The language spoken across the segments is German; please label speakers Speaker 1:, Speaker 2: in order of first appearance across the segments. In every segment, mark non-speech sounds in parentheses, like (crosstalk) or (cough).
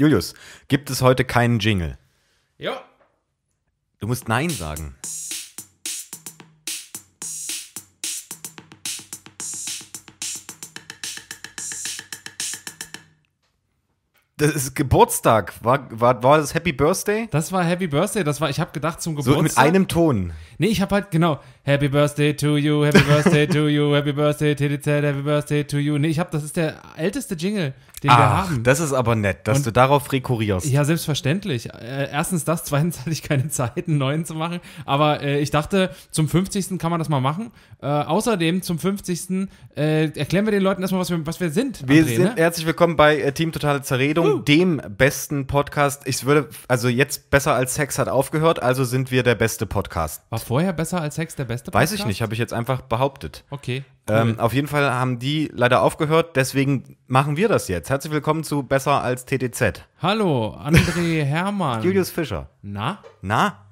Speaker 1: Julius, gibt es heute keinen Jingle? Ja. Du musst Nein sagen.
Speaker 2: Das ist Geburtstag. War, war, war das Happy Birthday? Das war Happy Birthday. Das war, ich habe gedacht, zum Geburtstag. So mit einem Ton. Nee, ich habe halt, genau, Happy Birthday to you, Happy Birthday to you, Happy Birthday TDZ, Happy Birthday to you. Nee, ich habe, das ist der älteste Jingle, den Ach, wir haben. Das ist
Speaker 1: aber nett, dass Und, du darauf rekurrierst. Ja,
Speaker 2: selbstverständlich. Äh, erstens das, zweitens hatte ich keine Zeit, einen neuen zu machen. Aber äh, ich dachte, zum 50. kann man das mal machen. Äh, außerdem zum 50. Äh, erklären wir den Leuten erstmal, was wir, was wir sind. Wir André, sind ne? herzlich willkommen bei äh, Team Totale Zerredung,
Speaker 1: uh. dem besten Podcast. Ich würde, also jetzt besser als Sex hat aufgehört, also sind wir der beste Podcast. War vorher besser als Sex der beste? beste Podcast? Weiß ich nicht, habe ich jetzt einfach behauptet. Okay. Cool. Ähm, auf jeden Fall haben die leider aufgehört, deswegen machen wir das jetzt. Herzlich willkommen zu Besser als TTZ. Hallo, André (laughs) Hermann. Julius Fischer. Na? Na?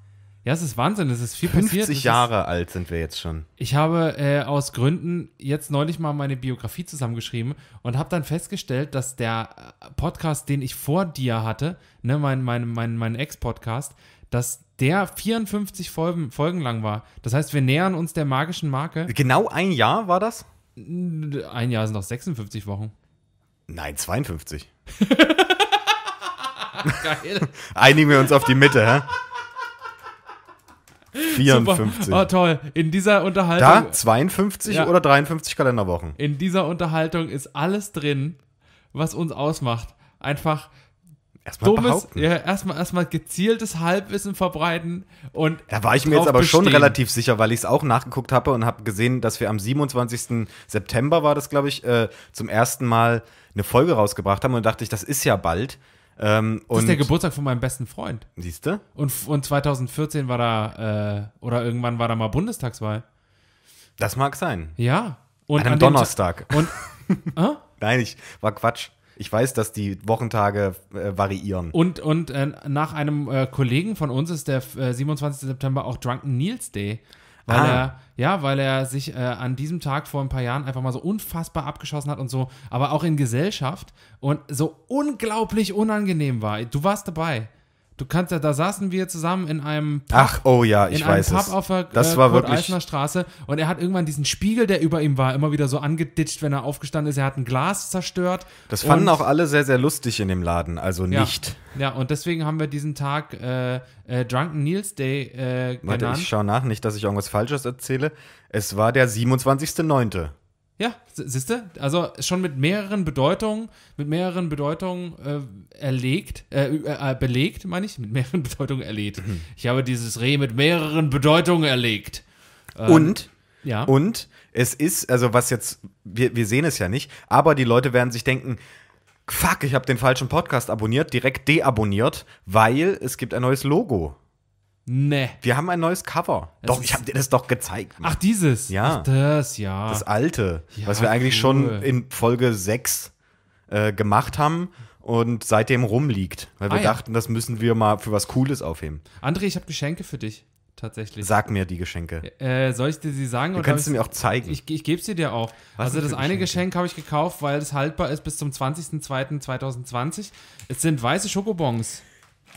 Speaker 1: Ja, es ist Wahnsinn, es ist viel 50 passiert. 50 Jahre ist, alt sind wir jetzt schon.
Speaker 2: Ich habe äh, aus Gründen jetzt neulich mal meine Biografie zusammengeschrieben und habe dann festgestellt, dass der Podcast, den ich vor dir hatte, ne, mein, mein, mein, mein Ex-Podcast, dass der 54 Folgen, Folgen lang war. Das heißt, wir nähern uns der magischen Marke. Genau ein Jahr war das? Ein Jahr sind doch 56 Wochen. Nein, 52. (laughs)
Speaker 1: Geil. Einigen wir uns auf die Mitte, hä?
Speaker 2: 54. Super. Oh, toll. In dieser Unterhaltung. Da 52 ja. oder 53 Kalenderwochen. In dieser Unterhaltung ist alles drin, was uns ausmacht. Einfach Erstmal dummes, ja, erstmal, erstmal gezieltes Halbwissen verbreiten und. Da war ich mir jetzt aber bestehen. schon relativ
Speaker 1: sicher, weil ich es auch nachgeguckt habe und habe gesehen, dass wir am 27. September war das, glaube ich, äh, zum ersten Mal eine Folge rausgebracht haben und dachte ich, das ist ja bald. Ähm, das ist der Geburtstag
Speaker 2: von meinem besten Freund. Siehste? Und, und 2014 war da, äh, oder irgendwann war da mal Bundestagswahl. Das mag sein. Ja. Und an einem an Donnerstag.
Speaker 1: und. (laughs) Äh? Nein, ich war Quatsch. Ich weiß, dass die Wochentage äh, variieren.
Speaker 2: Und, und äh, nach einem äh, Kollegen von uns ist der 27. Äh, September auch Drunken Neil's Day. Weil ah. er, ja, weil er sich äh, an diesem Tag vor ein paar Jahren einfach mal so unfassbar abgeschossen hat und so, aber auch in Gesellschaft und so unglaublich unangenehm war. Du warst dabei. Du kannst ja, da saßen wir zusammen in einem Pub, Ach, oh ja, ich in weiß einem Pub es. Auf der, äh, das äh, war wirklich Straße und er hat irgendwann diesen Spiegel, der über ihm war, immer wieder so angeditscht, wenn er aufgestanden ist. Er hat ein Glas zerstört. Das fanden auch alle
Speaker 1: sehr, sehr lustig in dem Laden, also nicht.
Speaker 2: Ja, und deswegen haben wir diesen Tag äh, äh, Drunken Neils Day äh, genannt. Warte, ich
Speaker 1: schaue nach, nicht, dass ich irgendwas Falsches erzähle. Es war der 27.09.
Speaker 2: Ja, siehst du? Also schon mit mehreren Bedeutungen, mit mehreren Bedeutungen äh, erlegt, äh, äh, äh, belegt, meine ich, mit mehreren (laughs) Bedeutungen erlegt. Mhm. Ich habe dieses Reh mit mehreren Bedeutungen erlegt. Ähm, und? Ja.
Speaker 1: Und es ist, also was jetzt, wir, wir sehen es ja nicht, aber die Leute werden sich denken, fuck, ich habe den falschen Podcast abonniert, direkt deabonniert, weil es gibt ein neues Logo. Nee. Wir haben ein neues Cover. Das doch, ich habe dir das doch gezeigt. Mann. Ach, dieses? Ja. Ach,
Speaker 2: das, ja. Das alte,
Speaker 1: ja, was wir eigentlich cool. schon in Folge 6 äh, gemacht haben und seitdem rumliegt. Weil ah, wir ja. dachten, das müssen wir mal für was Cooles aufheben.
Speaker 2: André, ich habe Geschenke für dich. Tatsächlich. Sag
Speaker 1: mir die Geschenke. Äh, soll ich dir sie sagen? Du kannst sie mir auch zeigen.
Speaker 2: Ich, ich gebe sie dir auch. Was also das eine Geschenk habe ich gekauft, weil es haltbar ist bis zum 20.02.2020. Es sind weiße Schokobons.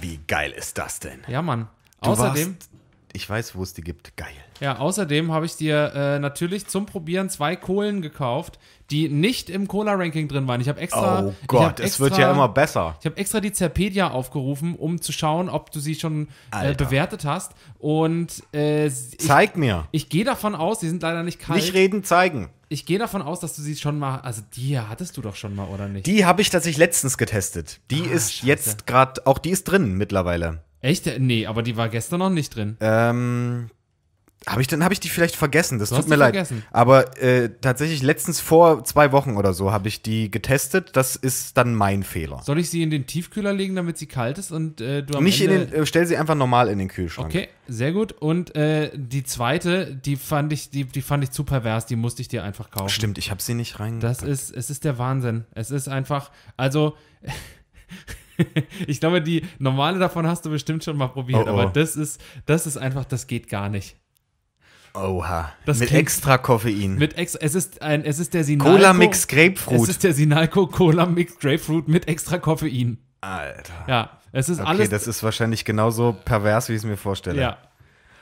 Speaker 2: Wie geil ist das denn? Ja, Mann außerdem. Warst, ich weiß, wo es die gibt. Geil. Ja, außerdem habe ich dir äh, natürlich zum Probieren zwei Kohlen gekauft, die nicht im Cola-Ranking drin waren. Ich habe extra. Oh Gott, es wird ja immer besser. Ich habe extra die Zerpedia aufgerufen, um zu schauen, ob du sie schon äh, bewertet hast. Und. Äh, ich, Zeig mir. Ich gehe davon aus, sie sind leider nicht kalt. Nicht reden, zeigen. Ich gehe davon aus, dass du sie schon mal, also die hattest du doch schon mal, oder nicht?
Speaker 1: Die habe ich tatsächlich letztens getestet. Die ah, ist Scheiße. jetzt gerade, auch die ist drin mittlerweile. Echt? Nee, aber die war gestern noch nicht drin. Ähm, habe ich dann habe ich die vielleicht vergessen? Das du tut mir leid. Vergessen. Aber äh, tatsächlich letztens vor zwei Wochen oder so habe ich die getestet. Das ist dann mein Fehler.
Speaker 2: Soll ich sie in den Tiefkühler legen, damit sie kalt ist und äh, du am Nicht Ende in
Speaker 1: den, äh, stell sie einfach normal in den Kühlschrank. Okay,
Speaker 2: sehr gut. Und äh, die zweite, die fand ich, die, die fand ich zu pervers. Die musste ich dir einfach kaufen. Stimmt, ich habe sie nicht rein. Das ist, es ist der Wahnsinn. Es ist einfach, also (laughs) (laughs) ich glaube, die normale davon hast du bestimmt schon mal probiert, oh, oh. aber das ist, das ist einfach, das geht gar nicht.
Speaker 1: Oha. Das mit klingt, extra Koffein. Mit
Speaker 2: ex, es ist ein, es ist der Sinalco. Cola Mix Grapefruit. Es ist der Sinalco Cola Mix Grapefruit mit extra Koffein.
Speaker 1: Alter. Ja, es ist okay, alles. Okay, das ist wahrscheinlich genauso pervers, wie ich es mir vorstelle. Ja,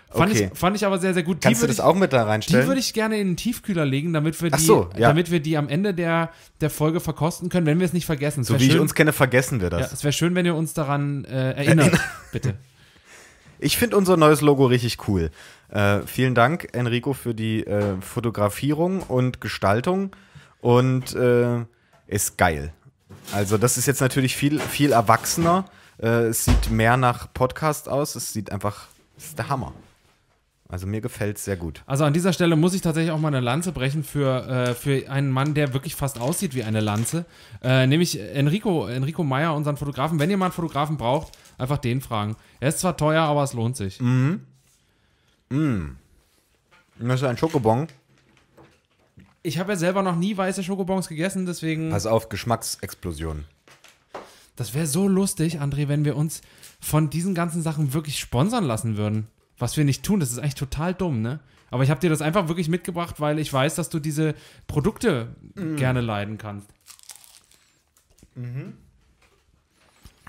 Speaker 1: Fand, okay. ich, fand ich aber sehr, sehr gut. Kannst du das ich, auch mit da reinstellen? Die würde ich
Speaker 2: gerne in den Tiefkühler legen, damit wir, die, so, ja. damit wir die am Ende der, der Folge verkosten können, wenn wir es nicht vergessen. Es so wie schön, ich uns kenne, vergessen wir das. Ja, es wäre schön, wenn ihr uns daran äh, äh erinnert. Erinner (laughs) Bitte.
Speaker 1: Ich finde unser neues Logo richtig cool. Äh, vielen Dank, Enrico, für die äh, Fotografierung und Gestaltung. Und äh, ist geil. Also, das ist jetzt natürlich viel, viel erwachsener. Äh, es sieht mehr nach Podcast aus. Es sieht einfach, ist der Hammer. Also mir gefällt es sehr gut.
Speaker 2: Also an dieser Stelle muss ich tatsächlich auch mal eine Lanze brechen für, äh, für einen Mann, der wirklich fast aussieht wie eine Lanze. Äh, nämlich Enrico, Enrico Meyer, unseren Fotografen. Wenn ihr mal einen Fotografen braucht, einfach den fragen. Er ist zwar teuer, aber es lohnt sich. Mhm. Mhm. Das ist ein Schokobon. Ich habe ja selber noch nie weiße Schokobons gegessen, deswegen. Pass auf, Geschmacksexplosion. Das wäre so lustig, André, wenn wir uns von diesen ganzen Sachen wirklich sponsern lassen würden was wir nicht tun. Das ist eigentlich total dumm, ne? Aber ich habe dir das einfach wirklich mitgebracht, weil ich weiß, dass du diese Produkte mhm. gerne leiden kannst. Mhm.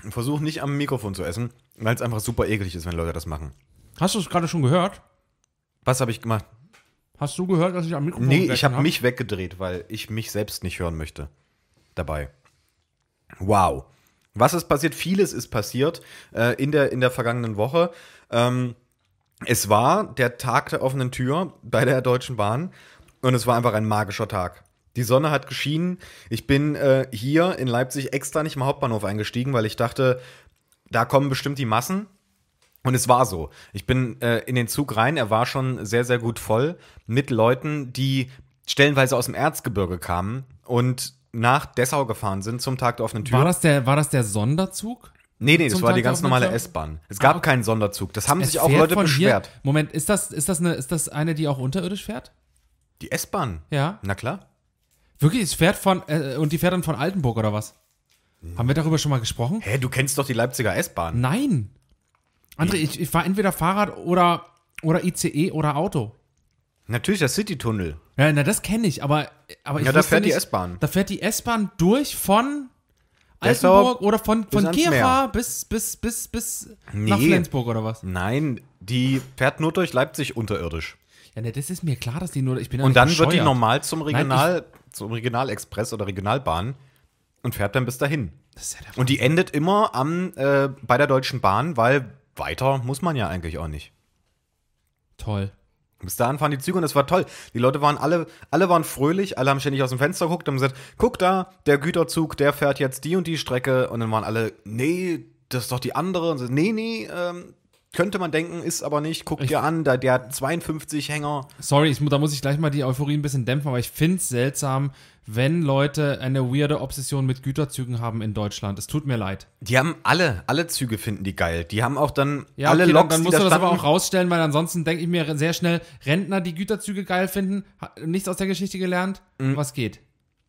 Speaker 1: Versuch nicht am Mikrofon zu essen, weil es einfach super eklig ist, wenn Leute das machen.
Speaker 2: Hast du es gerade schon gehört?
Speaker 1: Was habe ich gemacht?
Speaker 2: Hast du gehört, dass ich am Mikrofon Nee, ich habe hab? mich
Speaker 1: weggedreht, weil ich mich selbst nicht hören möchte. Dabei. Wow. Was ist passiert? Vieles ist passiert äh, in, der, in der vergangenen Woche. Ähm, es war der Tag der offenen Tür bei der Deutschen Bahn und es war einfach ein magischer Tag. Die Sonne hat geschienen. Ich bin äh, hier in Leipzig extra nicht im Hauptbahnhof eingestiegen, weil ich dachte, da kommen bestimmt die Massen. Und es war so. Ich bin äh, in den Zug rein. Er war schon sehr, sehr gut voll mit Leuten, die stellenweise aus dem Erzgebirge kamen und nach Dessau gefahren sind zum Tag der offenen Tür. War das
Speaker 2: der, war das der Sonderzug? Nee, nee, das war die ganz normale S-Bahn.
Speaker 1: Es ah, gab ah, keinen Sonderzug. Das haben sich auch Leute beschwert.
Speaker 2: Hier? Moment, ist das, ist, das eine, ist das eine, die auch unterirdisch fährt? Die S-Bahn? Ja. Na klar. Wirklich, es fährt von, äh, und die fährt dann von Altenburg oder was? Hm. Haben wir darüber schon mal gesprochen? Hä, du kennst doch die Leipziger S-Bahn. Nein. André, ich, ich war entweder Fahrrad oder, oder ICE oder Auto. Natürlich, der City-Tunnel. Ja, na, das kenne ich, aber, aber ich Ja, da fährt nicht, die S-Bahn. Da fährt die S-Bahn durch von Altenburg oder von, von Kiewa bis, bis, bis, bis nee. nach Flensburg
Speaker 1: oder was? Nein, die fährt nur durch Leipzig unterirdisch.
Speaker 2: Ja, ne, das ist mir klar, dass die nur. Ich bin ja und dann bescheuert. wird die normal zum Regional,
Speaker 1: Nein, zum Regionalexpress oder Regionalbahn und fährt dann bis dahin. Ja und die endet immer am, äh, bei der Deutschen Bahn, weil weiter muss man ja eigentlich auch nicht. Toll. Bis dahin fahren die Züge und es war toll. Die Leute waren alle, alle waren fröhlich, alle haben ständig aus dem Fenster geguckt und haben gesagt, guck da, der Güterzug, der fährt jetzt die und die Strecke. Und dann waren alle, nee, das ist doch die andere. Und so, nee, nee, ähm, könnte man denken, ist aber nicht. Guck ich dir an, da, der hat 52 Hänger.
Speaker 2: Sorry, ich, da muss ich gleich mal die Euphorie ein bisschen dämpfen, aber ich finde es seltsam, wenn Leute eine weirde Obsession mit Güterzügen haben in Deutschland. Es tut mir leid. Die haben alle, alle Züge finden die geil. Die haben auch dann ja, alle okay, Loks, dann, dann musst du das aber auch rausstellen, weil ansonsten denke ich mir sehr schnell, Rentner, die Güterzüge geil finden, nichts aus der Geschichte gelernt, mhm. was geht.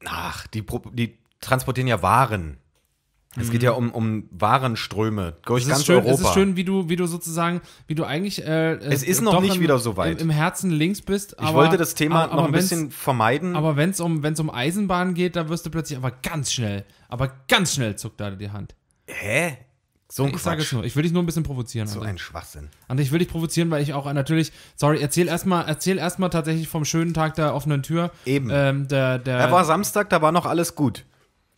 Speaker 2: Ach, die, die transportieren ja Waren. Es geht ja um,
Speaker 1: um Warenströme durch ganz schön, Europa. Es ist schön,
Speaker 2: wie du, wie du sozusagen, wie du eigentlich. Äh, äh es ist noch nicht im, wieder so weit. Im, Herzen links bist. Aber, ich wollte das Thema aber, aber noch ein bisschen vermeiden. Aber wenn es um, um Eisenbahn geht, da wirst du plötzlich aber ganz schnell, aber ganz schnell zuckt da die Hand. Hä? So ein ich sage es nur. Ich will dich nur ein bisschen provozieren. So ein Schwachsinn. Und ich will dich provozieren, weil ich auch natürlich. Sorry, erzähl erstmal erzähl erst tatsächlich vom schönen Tag der offenen Tür. Eben. Ähm, der, der, war
Speaker 1: Samstag, da war noch alles gut.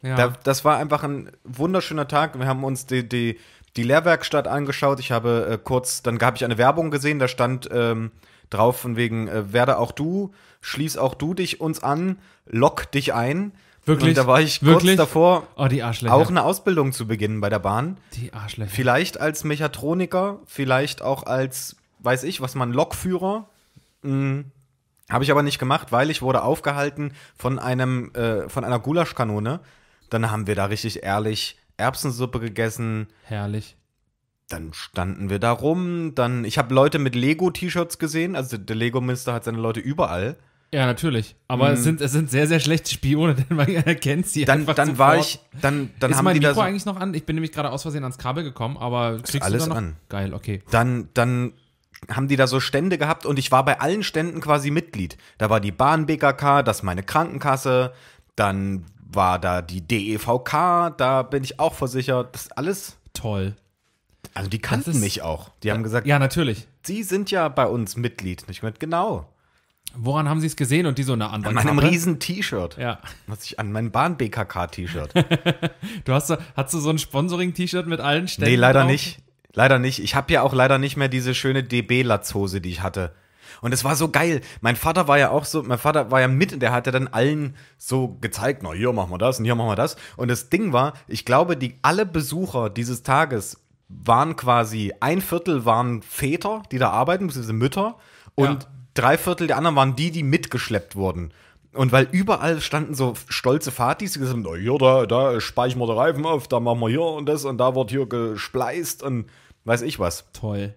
Speaker 1: Ja. Da, das war einfach ein wunderschöner Tag. Wir haben uns die, die, die Lehrwerkstatt angeschaut. Ich habe äh, kurz, dann habe ich eine Werbung gesehen, da stand ähm, drauf von wegen, äh, werde auch du, schließ auch du dich uns an, lock dich ein. Wirklich? Und da war ich Wirklich? kurz davor, oh, die auch eine Ausbildung zu beginnen bei der Bahn. Die Arschlöcher. Vielleicht als Mechatroniker, vielleicht auch als, weiß ich, was man, Lokführer. Hm. Habe ich aber nicht gemacht, weil ich wurde aufgehalten von einem, äh, von einer Gulaschkanone, dann haben wir da richtig ehrlich Erbsensuppe gegessen. Herrlich. Dann standen wir da rum. Dann, ich habe Leute mit Lego-T-Shirts gesehen. Also der Lego-Minister hat seine Leute überall.
Speaker 2: Ja, natürlich. Aber hm. es, sind, es sind sehr, sehr schlechte Spione, (laughs) denn man erkennt sie dann, einfach Dann sofort. war ich, dann, dann Ist haben mein die Mikro da so eigentlich noch an? Ich bin nämlich gerade aus Versehen ans Kabel gekommen, aber kriegst alles du da noch? an. Geil, okay. Dann, dann haben die
Speaker 1: da so Stände gehabt und ich war bei allen Ständen quasi Mitglied. Da war die Bahn BKK, das ist meine Krankenkasse, dann war da die DEVK, da bin ich auch versichert. Das ist alles toll. Also die kannten ist, mich auch. Die haben gesagt, ja, natürlich. Sie sind ja bei uns Mitglied. Und ich meinte, genau.
Speaker 2: Woran haben Sie es gesehen und die so eine andere An meinem Kappe? riesen
Speaker 1: T-Shirt. Ja. Was ich an meinem Bahn BKK T-Shirt. (laughs) du hast so, hast du so ein Sponsoring T-Shirt mit allen Stellen? Nee, leider drauf? nicht. Leider nicht. Ich habe ja auch leider nicht mehr diese schöne DB Latzhose, die ich hatte. Und es war so geil. Mein Vater war ja auch so, mein Vater war ja mit, und der hat ja dann allen so gezeigt, na, hier machen wir das und hier machen wir das. Und das Ding war, ich glaube, die, alle Besucher dieses Tages waren quasi, ein Viertel waren Väter, die da arbeiten, beziehungsweise Mütter. Und ja. drei Viertel der anderen waren die, die mitgeschleppt wurden. Und weil überall standen so stolze Fatis, die gesagt haben, na hier, da, da speichern wir den Reifen auf, da machen wir hier und das und da wird hier gespleist und weiß ich was. Toll.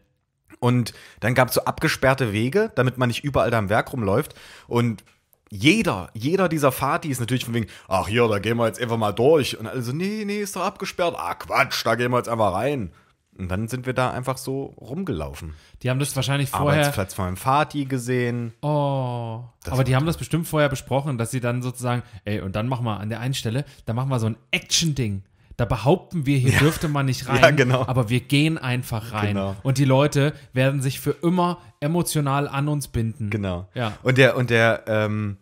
Speaker 1: Und dann gab es so abgesperrte Wege, damit man nicht überall da im Werk rumläuft. Und jeder, jeder dieser Fati ist natürlich von wegen, ach hier, da gehen wir jetzt einfach mal durch. Und also, nee, nee, ist doch abgesperrt. Ah, Quatsch, da gehen wir jetzt einfach rein. Und dann sind wir da einfach so rumgelaufen.
Speaker 2: Die haben das wahrscheinlich vorher. Arbeitsplatz von meinem Fati gesehen. Oh. Das aber die haben das bestimmt vorher besprochen, dass sie dann sozusagen, ey, und dann machen wir an der einen Stelle, dann machen wir so ein Action-Ding. Da behaupten wir, hier ja. dürfte man nicht rein, ja, genau. aber wir gehen einfach rein. Genau. Und die Leute werden sich für immer emotional an uns binden. Genau. Ja.
Speaker 1: Und der, und der ähm,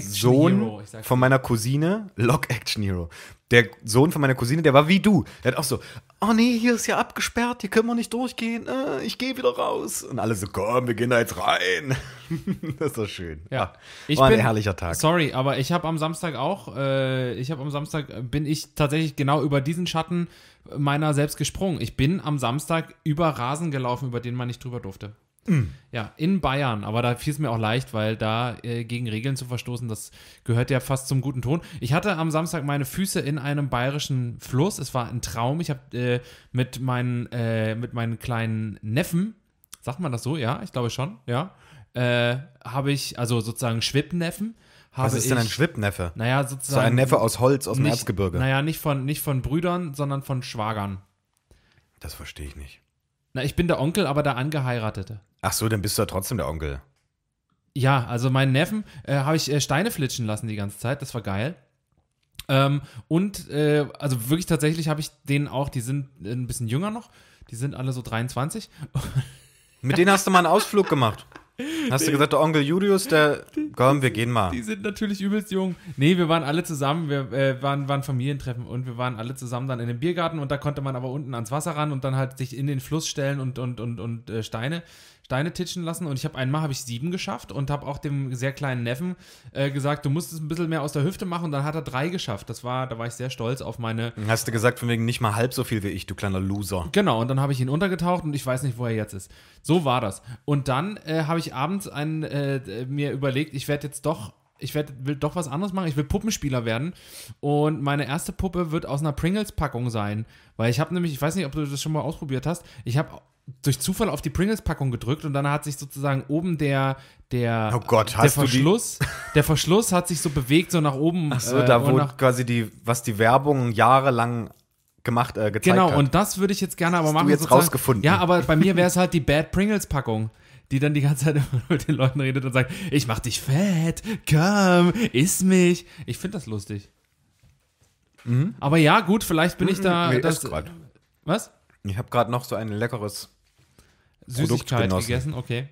Speaker 1: Sohn von meiner Cousine, Lock Action Hero, der Sohn von meiner Cousine, der war wie du. Der hat auch so, oh nee, hier ist ja abgesperrt, hier können wir nicht durchgehen, äh, ich gehe wieder raus. Und alle so, komm, wir gehen da jetzt rein. (laughs) das ist doch schön. Ja, ah, ich war bin, ein herrlicher Tag.
Speaker 2: Sorry, aber ich habe am Samstag auch, äh, ich habe am Samstag, bin ich tatsächlich genau über diesen Schatten meiner selbst gesprungen. Ich bin am Samstag über Rasen gelaufen, über den man nicht drüber durfte. Mhm. Ja, in Bayern. Aber da fiel es mir auch leicht, weil da äh, gegen Regeln zu verstoßen, das gehört ja fast zum guten Ton. Ich hatte am Samstag meine Füße in einem bayerischen Fluss. Es war ein Traum. Ich habe äh, mit, meinen, äh, mit meinen kleinen Neffen, sagt man das so? Ja, ich glaube schon, ja. Äh, habe ich, also sozusagen Schwippneffen, was ist denn ein Schwippneffe? Naja, sozusagen. So ein Neffe aus Holz aus dem Erzgebirge. Naja, nicht von, nicht von Brüdern, sondern von Schwagern. Das verstehe ich nicht. Na, ich bin der Onkel, aber der Angeheiratete. Ach so, dann bist du ja trotzdem der Onkel. Ja, also meinen Neffen äh, habe ich äh, Steine flitschen lassen die ganze Zeit, das war geil. Ähm, und äh, also wirklich tatsächlich habe ich denen auch, die sind äh, ein bisschen jünger noch, die sind alle so 23. Mit denen hast du mal einen Ausflug
Speaker 1: gemacht. Hast du gesagt, der Onkel Julius, der, komm, wir gehen mal. Die
Speaker 2: sind natürlich übelst jung. Nee, wir waren alle zusammen, wir äh, waren, waren Familientreffen und wir waren alle zusammen dann in dem Biergarten und da konnte man aber unten ans Wasser ran und dann halt sich in den Fluss stellen und, und, und, und äh, Steine Steine titschen lassen und ich habe einmal habe ich sieben geschafft und habe auch dem sehr kleinen Neffen äh, gesagt, du musst es ein bisschen mehr aus der Hüfte machen und dann hat er drei geschafft. Das war, da war ich sehr stolz auf meine.
Speaker 1: Hast du gesagt, von wegen nicht mal halb so viel wie ich, du kleiner Loser.
Speaker 2: Genau, und dann habe ich ihn untergetaucht und ich weiß nicht, wo er jetzt ist. So war das. Und dann äh, habe ich abends einen, äh, mir überlegt, ich werde jetzt doch ich werd, will doch was anderes machen. Ich will Puppenspieler werden. Und meine erste Puppe wird aus einer Pringles-Packung sein. Weil ich habe nämlich, ich weiß nicht, ob du das schon mal ausprobiert hast, ich habe durch Zufall auf die Pringles-Packung gedrückt und dann hat sich sozusagen oben der der oh Gott, der Verschluss der Verschluss hat sich so bewegt so nach oben. Ach so, äh, da wurde quasi die was die Werbung jahrelang gemacht äh, gezeigt genau, hat. Genau und das würde ich jetzt gerne das aber machen. Du jetzt rausgefunden. Ja, aber bei mir wäre es halt die Bad Pringles-Packung die dann die ganze Zeit immer (laughs) mit den Leuten redet und sagt, ich mach dich fett, komm, iss mich. Ich finde das lustig. Mhm. Aber ja, gut, vielleicht bin mhm, ich da. Nee, das, was? Ich habe gerade noch so ein leckeres Süßigkeit gegessen, okay.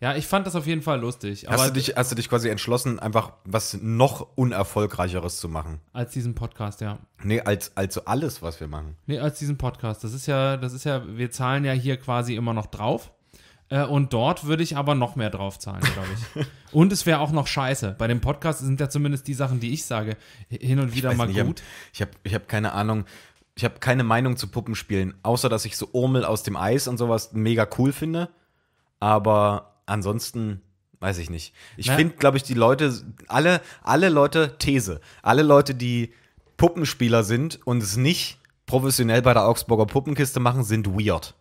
Speaker 2: Ja, ich fand das auf jeden Fall lustig. hast, du dich,
Speaker 1: hast du dich quasi entschlossen, einfach was noch unerfolgreicheres zu machen? Als diesen Podcast, ja. Nee, als, als alles, was wir machen.
Speaker 2: Nee, als diesen Podcast. Das ist ja, das ist ja, wir zahlen ja hier quasi immer noch drauf. Äh, und dort würde ich aber noch mehr drauf zahlen, glaube ich. (laughs) und es wäre auch noch scheiße. Bei dem Podcast sind ja zumindest die Sachen, die ich sage, hin und wieder mal nicht, gut. Ich habe ich hab keine Ahnung, ich habe keine Meinung
Speaker 1: zu Puppenspielen, außer dass ich so Urmel aus dem Eis und sowas mega cool finde. Aber ansonsten weiß ich nicht. Ich finde, glaube ich, die Leute, alle, alle Leute, These, alle Leute, die Puppenspieler sind und es nicht professionell bei der Augsburger Puppenkiste machen, sind weird.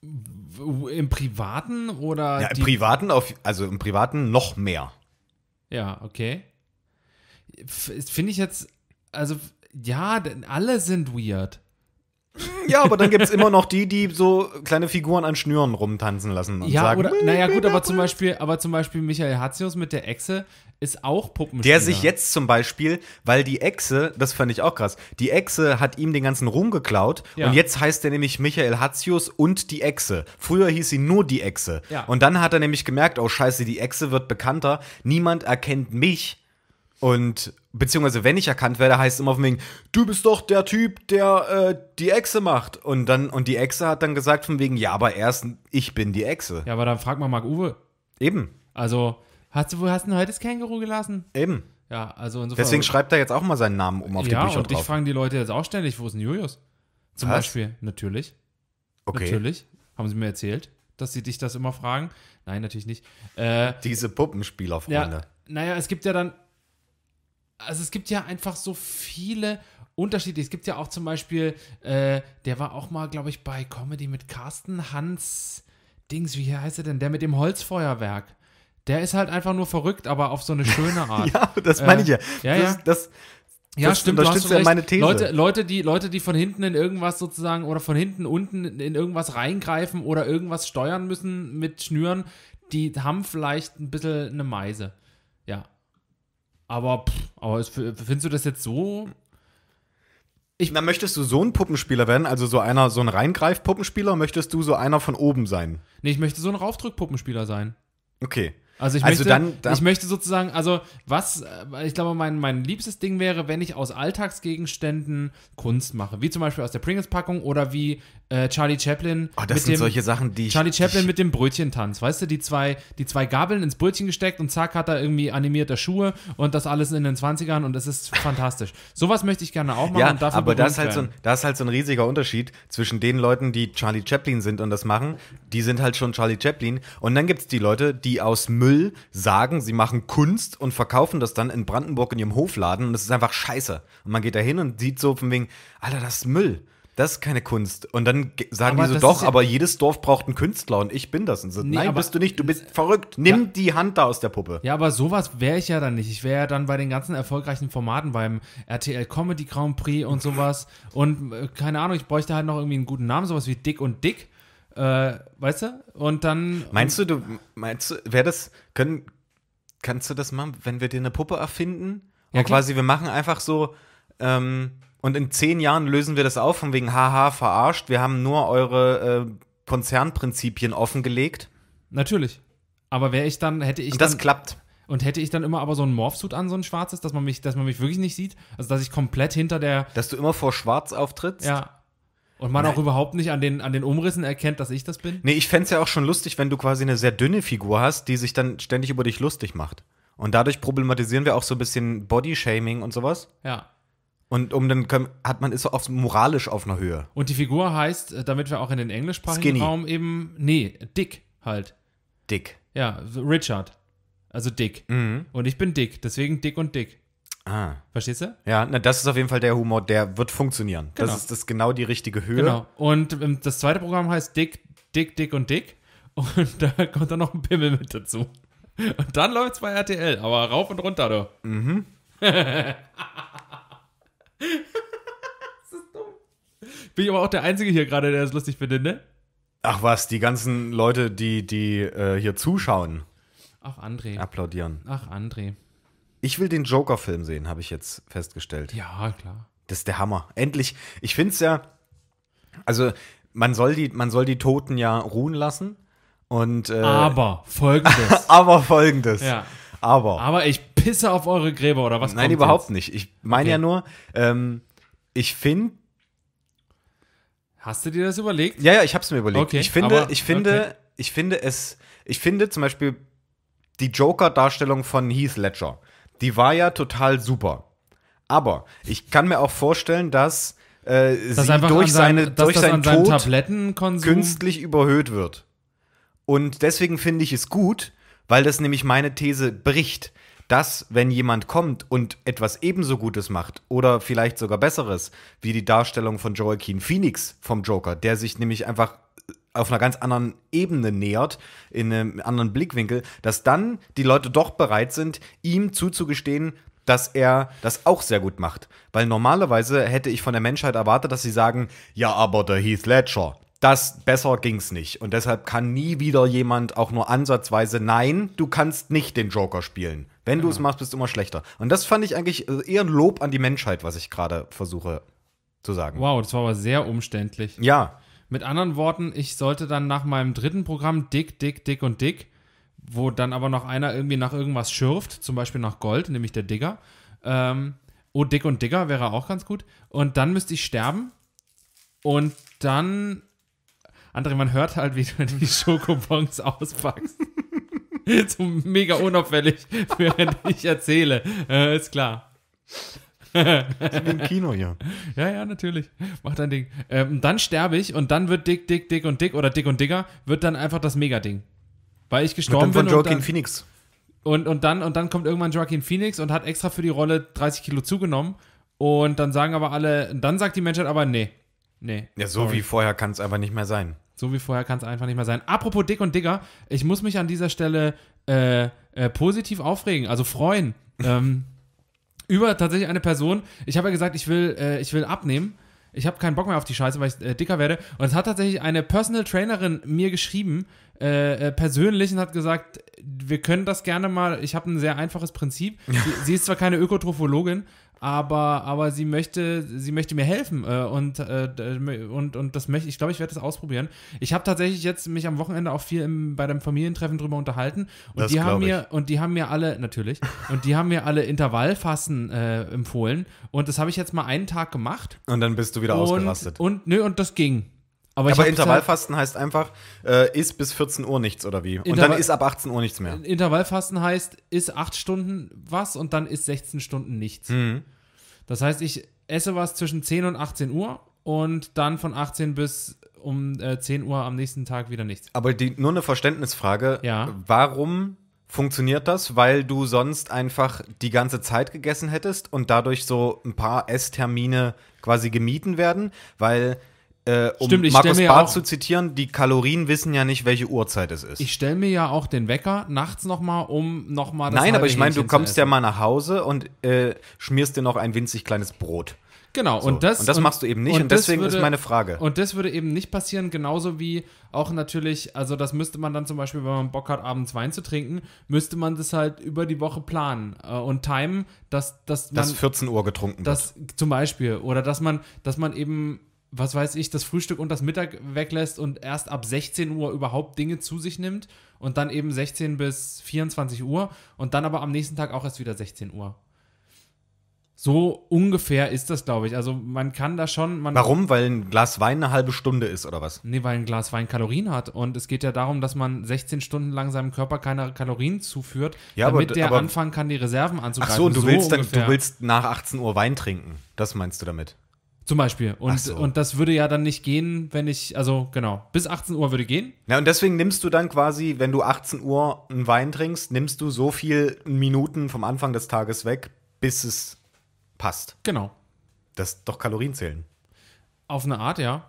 Speaker 2: Im Privaten oder? Ja, im
Speaker 1: Privaten, auf, also im Privaten noch mehr.
Speaker 2: Ja, okay. Finde ich jetzt, also ja, alle sind weird.
Speaker 1: (laughs) Ja, aber dann gibt es immer noch die, die so kleine Figuren an Schnüren rumtanzen lassen. Und ja, sagen, oder, naja, gut,
Speaker 2: aber zum, Beispiel, aber zum Beispiel Michael Hatzius mit der Echse ist auch Puppenspieler. Der sich
Speaker 1: jetzt zum Beispiel, weil die Echse, das fand ich auch krass, die Echse hat ihm den ganzen Ruhm geklaut ja. und jetzt heißt er nämlich Michael Hatzius und die Echse. Früher hieß sie nur die Echse. Ja. Und dann hat er nämlich gemerkt, oh scheiße, die Echse wird bekannter, niemand erkennt mich und beziehungsweise wenn ich erkannt werde, heißt es immer von wegen, du bist doch der Typ, der äh, die Echse macht. Und dann, und die Echse hat dann gesagt von wegen, ja, aber erst ich bin die Echse.
Speaker 2: Ja, aber dann frag mal Marc Uwe. Eben. Also, hast du, wo hast du heute das Känguru gelassen? Eben. Ja, also insofern. Deswegen schreibt er jetzt auch mal seinen Namen um auf ja, die Bücher. Ja, und dich fragen die Leute jetzt auch ständig, wo ist denn Julius? Zum Was? Beispiel, natürlich. Okay. Natürlich. Haben sie mir erzählt, dass sie dich das immer fragen. Nein, natürlich nicht. Äh, Diese Puppenspieler, Ja, naja, es gibt ja dann, also es gibt ja einfach so viele Unterschiede. Es gibt ja auch zum Beispiel, äh, der war auch mal, glaube ich, bei Comedy mit Carsten Hans Dings, wie heißt er denn? Der mit dem Holzfeuerwerk. Der ist halt einfach nur verrückt, aber auf so eine schöne (laughs) Art. ja, das meine ich ja. Äh, ja, das, ja. Das, ja, das stimmt. Unterstützt du hast ja meine These. Leute, Leute, die, Leute, die von hinten in irgendwas sozusagen oder von hinten unten in irgendwas reingreifen oder irgendwas steuern müssen mit Schnüren, die haben vielleicht ein bisschen eine Meise. Aber, pff, aber ist, findest du das jetzt so? Ich Na, möchtest du so
Speaker 1: ein Puppenspieler werden? Also so einer, so ein Reingreif-Puppenspieler? Möchtest du so einer von oben sein? Nee, ich möchte so
Speaker 2: ein Raufdrück-Puppenspieler sein. Okay. Also ich also möchte, also dann, dann ich möchte sozusagen, also was, äh, ich glaube, mein, mein liebstes Ding wäre, wenn ich aus Alltagsgegenständen Kunst mache, wie zum Beispiel aus der Pringles-Packung oder wie äh, Charlie Chaplin. Oh, das sind dem, solche Sachen, die ich, Charlie Chaplin ich, mit dem Brötchentanz, weißt du, die zwei, die zwei Gabeln ins Brötchen gesteckt und zack hat er irgendwie animierte Schuhe und das alles in den 20ern und das ist fantastisch. Sowas möchte ich gerne auch machen ja, und dafür Aber das ist, halt so ein,
Speaker 1: das ist halt so ein riesiger Unterschied zwischen den Leuten, die Charlie Chaplin sind und das machen. Die sind halt schon Charlie Chaplin. Und dann gibt es die Leute, die aus Müll sagen, sie machen Kunst und verkaufen das dann in Brandenburg in ihrem Hofladen und das ist einfach scheiße. Und man geht da hin und sieht so von wegen, Alter, das ist Müll das ist keine Kunst. Und dann sagen aber die so, doch, aber jedes Dorf braucht einen Künstler und ich bin das. Und
Speaker 2: so, nee, nein, bist du nicht, du bist verrückt. Nimm ja. die Hand da aus der Puppe. Ja, aber sowas wäre ich ja dann nicht. Ich wäre ja dann bei den ganzen erfolgreichen Formaten, beim RTL Comedy Grand Prix und sowas. und äh, keine Ahnung, ich bräuchte halt noch irgendwie einen guten Namen, sowas wie Dick und Dick. Äh, weißt du? Und dann. Meinst du, du, meinst du, wäre das, können, kannst du das machen, wenn wir dir eine Puppe
Speaker 1: erfinden? Ja, und klar. quasi, wir machen einfach so, ähm, und in zehn Jahren lösen wir das auf von wegen, haha, verarscht, wir haben nur eure äh, Konzernprinzipien offengelegt.
Speaker 2: Natürlich. Aber wäre ich dann, hätte ich. Und das dann, klappt. Und hätte ich dann immer aber so ein Morphsuit an, so ein schwarzes, dass man mich, dass man mich wirklich nicht sieht? Also dass ich komplett hinter der. Dass du immer vor Schwarz auftrittst? Ja. Und man Nein. auch überhaupt nicht an den, an den Umrissen erkennt, dass ich das bin?
Speaker 1: Nee, ich fände es ja auch schon lustig, wenn du quasi eine sehr dünne Figur hast, die sich dann ständig über dich lustig macht. Und dadurch problematisieren wir auch so ein bisschen Bodyshaming und sowas. Ja. Und um dann können, hat man ist so oft moralisch
Speaker 2: auf einer Höhe. Und die Figur heißt, äh, damit wir auch in den englischsprachigen Skinny. Raum eben, nee, Dick halt. Dick. Ja, Richard. Also Dick. Mhm. Und ich bin Dick, deswegen Dick und Dick. Ah. Verstehst du?
Speaker 1: Ja, na, das ist auf jeden Fall der Humor, der wird funktionieren. Genau. Das ist das
Speaker 2: ist genau die richtige Höhe. Genau. Und ähm, das zweite Programm heißt Dick, Dick, Dick und Dick. Und (laughs) da kommt dann noch ein Pimmel mit dazu. Und dann läuft's bei RTL, aber rauf und runter, du. Mhm. (laughs) (laughs) das ist dumm. Bin ich aber auch der Einzige hier gerade, der das lustig findet, ne?
Speaker 1: Ach was, die ganzen Leute, die, die äh, hier zuschauen. Ach, André. Applaudieren. Ach, André. Ich will den Joker-Film sehen, habe ich jetzt festgestellt. Ja, klar. Das ist der Hammer. Endlich. Ich finde es ja. Also, man soll, die, man soll die Toten ja ruhen lassen. Und, äh, aber (laughs) folgendes. aber folgendes. Ja. Aber. Aber ich Pisse auf eure Gräber oder was? Nein, überhaupt jetzt? nicht. Ich meine okay. ja nur, ähm, ich finde.
Speaker 2: Hast du dir das überlegt?
Speaker 1: Ja, ja, ich habe es mir überlegt. Okay, ich finde, aber, ich finde, okay. ich finde es, ich finde zum Beispiel die Joker-Darstellung von Heath Ledger, die war ja total super. Aber ich kann mir auch vorstellen, dass äh, das sie durch, seine, sein, durch seinen Tod künstlich überhöht wird. Und deswegen finde ich es gut, weil das nämlich meine These bricht dass wenn jemand kommt und etwas ebenso Gutes macht oder vielleicht sogar Besseres, wie die Darstellung von Joaquin Phoenix vom Joker, der sich nämlich einfach auf einer ganz anderen Ebene nähert, in einem anderen Blickwinkel, dass dann die Leute doch bereit sind, ihm zuzugestehen, dass er das auch sehr gut macht. Weil normalerweise hätte ich von der Menschheit erwartet, dass sie sagen, ja, aber der Heath Ledger, das besser ging's nicht. Und deshalb kann nie wieder jemand auch nur ansatzweise, nein, du kannst nicht den Joker spielen. Wenn du es genau. machst, bist du immer schlechter. Und das fand ich eigentlich äh, eher ein Lob an die Menschheit, was ich gerade versuche zu sagen.
Speaker 2: Wow, das war aber sehr umständlich. Ja. Mit anderen Worten, ich sollte dann nach meinem dritten Programm dick, dick, dick und dick, wo dann aber noch einer irgendwie nach irgendwas schürft, zum Beispiel nach Gold, nämlich der Digger. Ähm, oh, dick und dicker wäre auch ganz gut. Und dann müsste ich sterben. Und dann André, man hört halt, wie du die Schokobons auspackst. (laughs) so mega unauffällig, während ich erzähle. Äh, ist klar. Ich bin im Kino hier. Ja, ja, natürlich. Mach dein Ding. Ähm, dann sterbe ich und dann wird dick, dick, dick und dick oder dick und dicker, wird dann einfach das Mega-Ding. Weil ich gestorben bin. Von Joaquin Phoenix. Und, und, dann, und dann kommt irgendwann Joaquin Phoenix und hat extra für die Rolle 30 Kilo zugenommen. Und dann sagen aber alle, dann sagt die Menschheit aber, nee. Nee. Ja, so sorry. wie vorher kann es einfach nicht mehr sein. So wie vorher kann es einfach nicht mehr sein. Apropos Dick und Digger, ich muss mich an dieser Stelle äh, äh, positiv aufregen, also freuen. ähm, (laughs) über tatsächlich eine Person. Ich habe ja gesagt, ich will, äh, ich will abnehmen. Ich habe keinen Bock mehr auf die Scheiße, weil ich äh, dicker werde. Und es hat tatsächlich eine Personal Trainerin mir geschrieben, äh, äh persönlich, und hat gesagt, wir können das gerne mal. Ich habe ein sehr einfaches Prinzip. Sie, sie ist zwar keine Ökotrophologin, aber, aber sie möchte, sie möchte mir helfen äh, und, äh, und, und das möchte, ich glaube, ich werde das ausprobieren. Ich habe tatsächlich jetzt mich am Wochenende auch viel im, bei dem Familientreffen drüber unterhalten und das die haben mir, und die haben mir alle, natürlich, und die haben mir alle Intervallfasten äh, empfohlen und das habe ich jetzt mal einen Tag gemacht. Und dann bist du wieder und, ausgerastet.
Speaker 1: Und, nö, und das ging. Aber, aber Intervallfasten heißt einfach, äh, isst bis 14 Uhr nichts oder wie? Intervall und dann ist ab 18 Uhr nichts mehr.
Speaker 2: Intervallfasten heißt, ist 8 Stunden was und dann ist 16 Stunden nichts. Mhm. Das heißt, ich esse was zwischen 10 und 18 Uhr und dann von 18 bis um äh, 10 Uhr am nächsten Tag wieder nichts.
Speaker 1: Aber die, nur eine Verständnisfrage. Ja. Warum funktioniert das? Weil du sonst einfach die ganze Zeit gegessen hättest und dadurch so ein paar Esstermine quasi gemieden werden? Weil äh, um Stimmt, Markus Barth zu zitieren, die Kalorien wissen ja nicht, welche Uhrzeit es ist. Ich
Speaker 2: stelle mir ja auch den Wecker nachts nochmal, um nochmal das Nein, aber ich meine, du kommst ja mal nach
Speaker 1: Hause und äh, schmierst dir noch ein winzig kleines Brot. Genau, so. und das. Und das machst du eben nicht und, und deswegen würde, ist meine Frage. Und
Speaker 2: das würde eben nicht passieren, genauso wie auch natürlich, also das müsste man dann zum Beispiel, wenn man Bock hat, abends Wein zu trinken, müsste man das halt über die Woche planen äh, und timen, dass, dass man. Dass 14 Uhr getrunken dass, wird. Zum Beispiel. Oder dass man, dass man eben was weiß ich, das Frühstück und das Mittag weglässt und erst ab 16 Uhr überhaupt Dinge zu sich nimmt und dann eben 16 bis 24 Uhr und dann aber am nächsten Tag auch erst wieder 16 Uhr. So ungefähr ist das, glaube ich. Also man kann da schon. Warum? Weil ein
Speaker 1: Glas Wein eine halbe Stunde ist oder was?
Speaker 2: Nee, weil ein Glas Wein Kalorien hat. Und es geht ja darum, dass man 16 Stunden lang seinem Körper keine Kalorien zuführt, ja, damit aber, der aber, anfangen kann, die Reserven anzugreifen. Ach so, und du, so willst dann, du
Speaker 1: willst nach 18 Uhr Wein trinken. Das meinst du damit? Zum Beispiel. Und, so. und
Speaker 2: das würde ja dann nicht gehen, wenn ich, also genau, bis 18 Uhr würde
Speaker 1: gehen. Ja, und deswegen nimmst du dann quasi, wenn du 18 Uhr einen Wein trinkst, nimmst du so viel Minuten vom Anfang des Tages weg, bis es passt. Genau. Das ist doch Kalorien zählen.
Speaker 2: Auf eine Art, ja.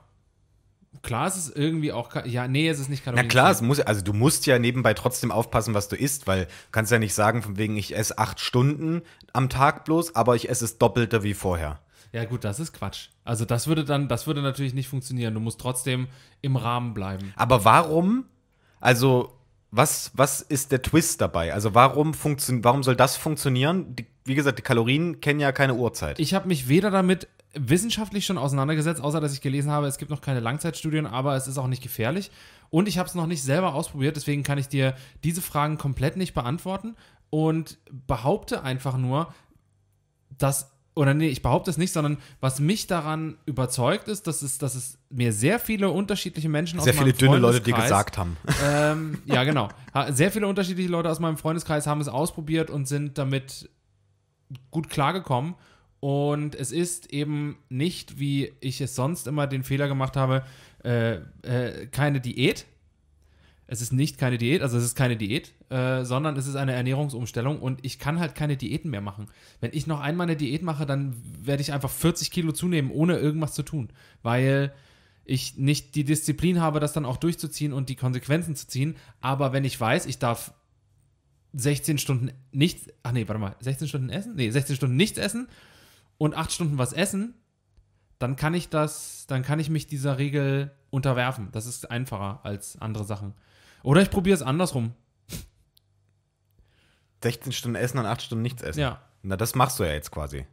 Speaker 2: Klar, es ist irgendwie auch. ja, nee, es ist nicht Kalorien. Na klar, es
Speaker 1: muss, also du musst ja nebenbei trotzdem aufpassen, was du isst, weil du kannst ja nicht sagen, von wegen, ich esse acht Stunden am Tag bloß, aber ich esse es doppelter wie vorher.
Speaker 2: Ja, gut, das ist Quatsch. Also das würde dann, das würde natürlich nicht funktionieren. Du musst trotzdem im Rahmen bleiben. Aber
Speaker 1: warum? Also, was, was ist der Twist dabei? Also, warum funktioniert, warum soll das funktionieren? Die, wie
Speaker 2: gesagt, die Kalorien kennen ja keine Uhrzeit. Ich habe mich weder damit wissenschaftlich schon auseinandergesetzt, außer dass ich gelesen habe, es gibt noch keine Langzeitstudien, aber es ist auch nicht gefährlich. Und ich habe es noch nicht selber ausprobiert, deswegen kann ich dir diese Fragen komplett nicht beantworten und behaupte einfach nur, dass oder nee, ich behaupte es nicht, sondern was mich daran überzeugt ist, dass es, dass es mir sehr viele unterschiedliche Menschen sehr aus meinem Freundeskreis... Sehr viele dünne Leute, die gesagt haben. Ähm, ja, genau. Sehr viele unterschiedliche Leute aus meinem Freundeskreis haben es ausprobiert und sind damit gut klargekommen. Und es ist eben nicht, wie ich es sonst immer den Fehler gemacht habe, äh, äh, keine Diät, es ist nicht keine Diät, also es ist keine Diät, äh, sondern es ist eine Ernährungsumstellung und ich kann halt keine Diäten mehr machen. Wenn ich noch einmal eine Diät mache, dann werde ich einfach 40 Kilo zunehmen, ohne irgendwas zu tun, weil ich nicht die Disziplin habe, das dann auch durchzuziehen und die Konsequenzen zu ziehen. Aber wenn ich weiß, ich darf 16 Stunden nichts, ach nee, warte mal, 16 Stunden essen? Nee, 16 Stunden nichts essen und 8 Stunden was essen, dann kann ich das, dann kann ich mich dieser Regel unterwerfen. Das ist einfacher als andere Sachen. Oder ich probiere es andersrum. 16 Stunden essen und 8 Stunden nichts essen. Ja. Na,
Speaker 1: das machst du ja jetzt quasi.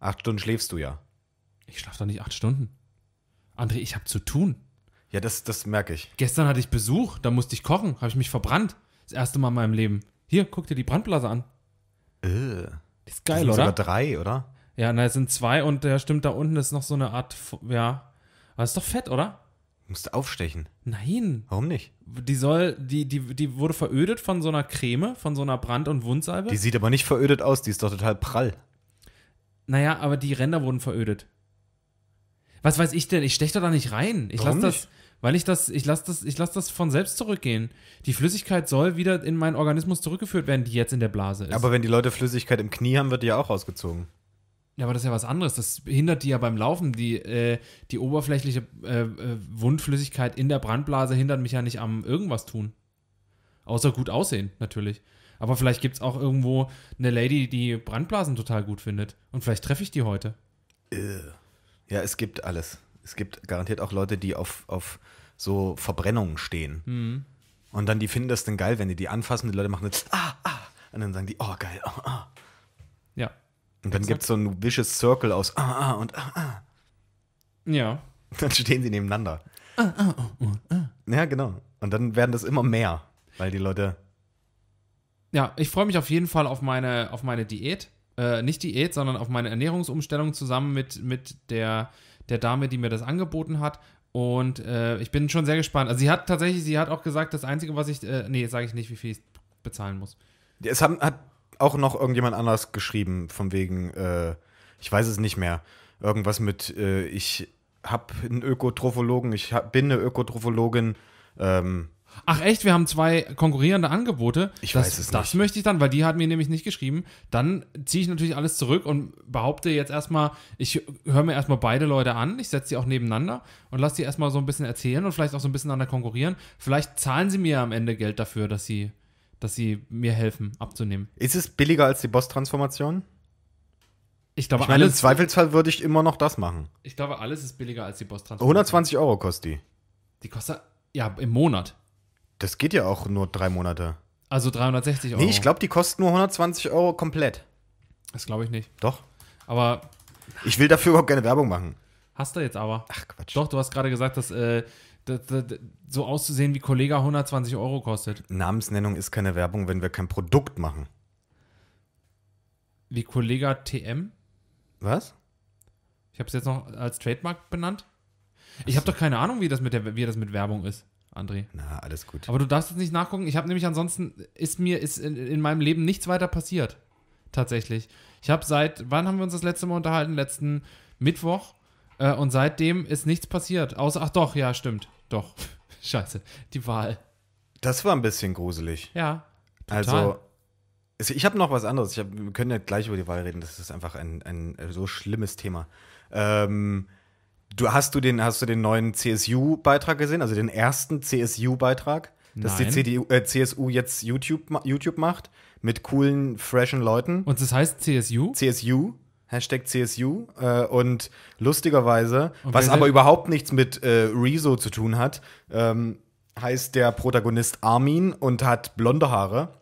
Speaker 1: 8 Stunden schläfst du ja. Ich schlafe doch nicht 8 Stunden.
Speaker 2: André, ich habe zu tun. Ja, das, das merke ich. Gestern hatte ich Besuch, da musste ich kochen, habe ich mich verbrannt. Das erste Mal in meinem Leben. Hier, guck dir die Brandblase an. Äh. Das ist geil, das sind oder? Sogar drei, oder? Ja, na, es sind zwei und der äh, stimmt, da unten ist noch so eine Art, ja. Aber ist doch fett, oder? Musst aufstechen. Nein. Warum nicht? Die soll, die, die, die wurde verödet von so einer Creme, von so einer Brand- und Wundsalbe. Die sieht
Speaker 1: aber nicht verödet aus, die ist doch total
Speaker 2: prall. Naja, aber die Ränder wurden verödet. Was weiß ich denn? Ich steche doch da nicht rein. Ich lasse das, weil ich das, ich lasse das, ich lasse das von selbst zurückgehen. Die Flüssigkeit soll wieder in meinen Organismus zurückgeführt werden, die jetzt in der Blase ist. Aber wenn die Leute Flüssigkeit im Knie haben, wird die ja auch rausgezogen. Ja, aber das ist ja was anderes. Das hindert die ja beim Laufen. Die, äh, die oberflächliche äh, äh Wundflüssigkeit in der Brandblase hindert mich ja nicht am irgendwas tun. Außer gut aussehen, natürlich. Aber vielleicht gibt es auch irgendwo eine Lady, die Brandblasen total gut findet. Und vielleicht treffe ich die heute.
Speaker 1: Ja, es gibt alles. Es gibt garantiert auch Leute, die auf, auf so Verbrennungen stehen. Mhm. Und dann die finden das dann geil, wenn die die anfassen. Die Leute machen jetzt, ah, ah. Und dann sagen die, oh, geil, oh, ah. Und dann gibt es so ein vicious Circle aus ah, ah und ah, ah. Ja. (laughs) Dann stehen sie nebeneinander. Ah, ah, ah, ah, ah. Ja, genau. Und dann werden das immer mehr, weil die Leute.
Speaker 2: Ja, ich freue mich auf jeden Fall auf meine, auf meine Diät. Äh, nicht Diät, sondern auf meine Ernährungsumstellung zusammen mit, mit der, der Dame, die mir das angeboten hat. Und äh, ich bin schon sehr gespannt. Also sie hat tatsächlich, sie hat auch gesagt, das Einzige, was ich, äh, nee, sage ich nicht, wie viel ich bezahlen muss.
Speaker 1: Es haben, hat auch noch irgendjemand anders geschrieben, von wegen, äh, ich weiß es nicht mehr, irgendwas mit, äh, ich habe einen Ökotrophologen, ich hab, bin eine Ökotrophologin. Ähm,
Speaker 2: Ach echt, wir haben zwei konkurrierende Angebote. Ich das, weiß es das nicht. Das möchte ich dann, weil die hat mir nämlich nicht geschrieben. Dann ziehe ich natürlich alles zurück und behaupte jetzt erstmal, ich höre mir erstmal beide Leute an, ich setze sie auch nebeneinander und lasse sie erstmal so ein bisschen erzählen und vielleicht auch so ein bisschen an der konkurrieren. Vielleicht zahlen sie mir am Ende Geld dafür, dass sie dass sie mir helfen, abzunehmen.
Speaker 1: Ist es billiger als die Boss-Transformation? Ich glaube, ich meine, im Zweifelsfall würde ich immer noch das machen.
Speaker 2: Ich glaube, alles ist billiger als die Boss-Transformation.
Speaker 1: 120 Euro kostet die. Die kostet, ja, im Monat. Das geht ja auch nur drei Monate.
Speaker 2: Also 360 Euro. Nee, ich
Speaker 1: glaube, die kosten nur 120 Euro komplett. Das glaube ich nicht. Doch. Aber. Ich will dafür überhaupt keine Werbung machen.
Speaker 2: Hast du jetzt aber. Ach Quatsch. Doch, du hast gerade gesagt, dass äh, das, das, so auszusehen, wie Kollega 120 Euro kostet. Namensnennung ist keine Werbung, wenn wir kein Produkt machen. Wie Kollega TM? Was? Ich habe es jetzt noch als Trademark benannt. Ich habe doch keine Ahnung, wie das, mit der, wie das mit Werbung ist, André. Na, alles gut. Aber du darfst jetzt nicht nachgucken. Ich habe nämlich ansonsten, ist mir ist in, in meinem Leben nichts weiter passiert. Tatsächlich. Ich habe seit, wann haben wir uns das letzte Mal unterhalten? Letzten Mittwoch. Äh, und seitdem ist nichts passiert. Außer, ach doch, ja, stimmt. Doch. (laughs) Scheiße. Die Wahl. Das war ein
Speaker 1: bisschen gruselig. Ja. Total. Also, ich habe noch was anderes. Hab, wir können ja gleich über die Wahl reden. Das ist einfach ein, ein äh, so schlimmes Thema. Ähm, du, hast, du den, hast du den neuen CSU-Beitrag gesehen? Also den ersten CSU-Beitrag, dass die CDU, äh, CSU jetzt YouTube, YouTube macht mit coolen, freshen Leuten. Und das heißt CSU? CSU. Hashtag CSU. Äh, und lustigerweise, und was aber überhaupt nichts mit äh, Rezo zu tun hat, ähm, heißt der Protagonist Armin und hat blonde Haare.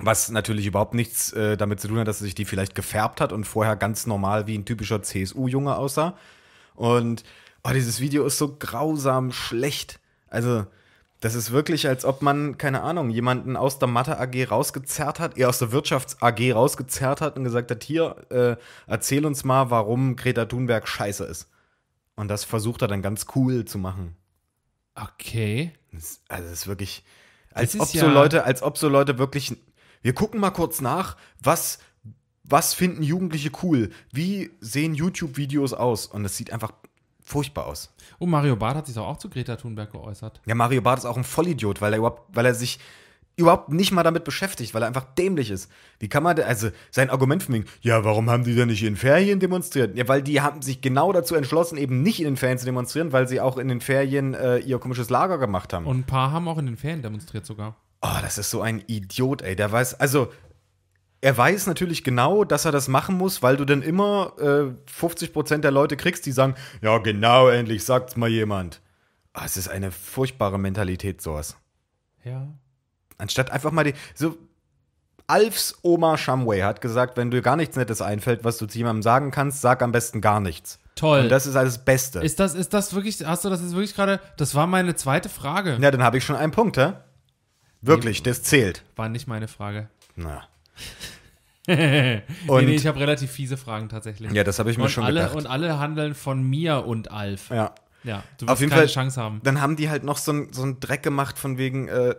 Speaker 1: Was natürlich überhaupt nichts äh, damit zu tun hat, dass er sich die vielleicht gefärbt hat und vorher ganz normal wie ein typischer CSU-Junge aussah. Und oh, dieses Video ist so grausam schlecht. Also, das ist wirklich, als ob man, keine Ahnung, jemanden aus der Mathe AG rausgezerrt hat, eher äh, aus der Wirtschafts AG rausgezerrt hat und gesagt hat: Hier, äh, erzähl uns mal, warum Greta Thunberg scheiße ist. Und das versucht er dann ganz cool zu machen. Okay. Das, also, das ist wirklich, als ist ob ja so Leute, als ob so Leute wirklich. Wir gucken mal kurz nach, was was finden Jugendliche cool? Wie sehen YouTube-Videos aus? Und es sieht einfach furchtbar
Speaker 2: aus. Und oh, Mario Barth hat sich doch auch zu Greta Thunberg geäußert.
Speaker 1: Ja, Mario Barth ist auch ein Vollidiot, weil er überhaupt, weil er sich überhaupt nicht mal damit beschäftigt, weil er einfach dämlich ist. Wie kann man, denn, also sein Argument von wegen, ja, warum haben die denn nicht in Ferien demonstriert? Ja, weil die haben sich genau dazu entschlossen, eben nicht in den Ferien zu demonstrieren, weil sie auch in den Ferien äh, ihr komisches Lager gemacht haben.
Speaker 2: Und ein paar haben auch in den Ferien demonstriert sogar.
Speaker 1: Oh, das ist so ein Idiot, ey. Der weiß, also er weiß natürlich genau, dass er das machen muss, weil du dann immer äh, 50% der Leute kriegst, die sagen, ja genau, endlich sagt's mal jemand. Ah, es ist eine furchtbare Mentalität, sowas. Ja. Anstatt einfach mal die. So, Alfs Oma Shumway hat gesagt, wenn dir gar nichts Nettes einfällt, was du zu jemandem sagen kannst, sag am besten gar nichts. Toll. Und das ist alles Beste. Ist
Speaker 2: das, ist das wirklich, hast du das jetzt wirklich gerade, das war meine zweite Frage. Ja, dann habe ich schon einen Punkt, hä? Wirklich, nee, das zählt. War nicht meine Frage. Na. (laughs) nee, nee, ich habe relativ fiese Fragen tatsächlich. Ja, das habe ich mir und schon alle, gedacht. Und alle handeln von mir und Alf. Ja. Ja, du wirst Auf jeden keine Fall, Chance haben. Dann
Speaker 1: haben die halt noch so einen so Dreck gemacht von wegen, äh,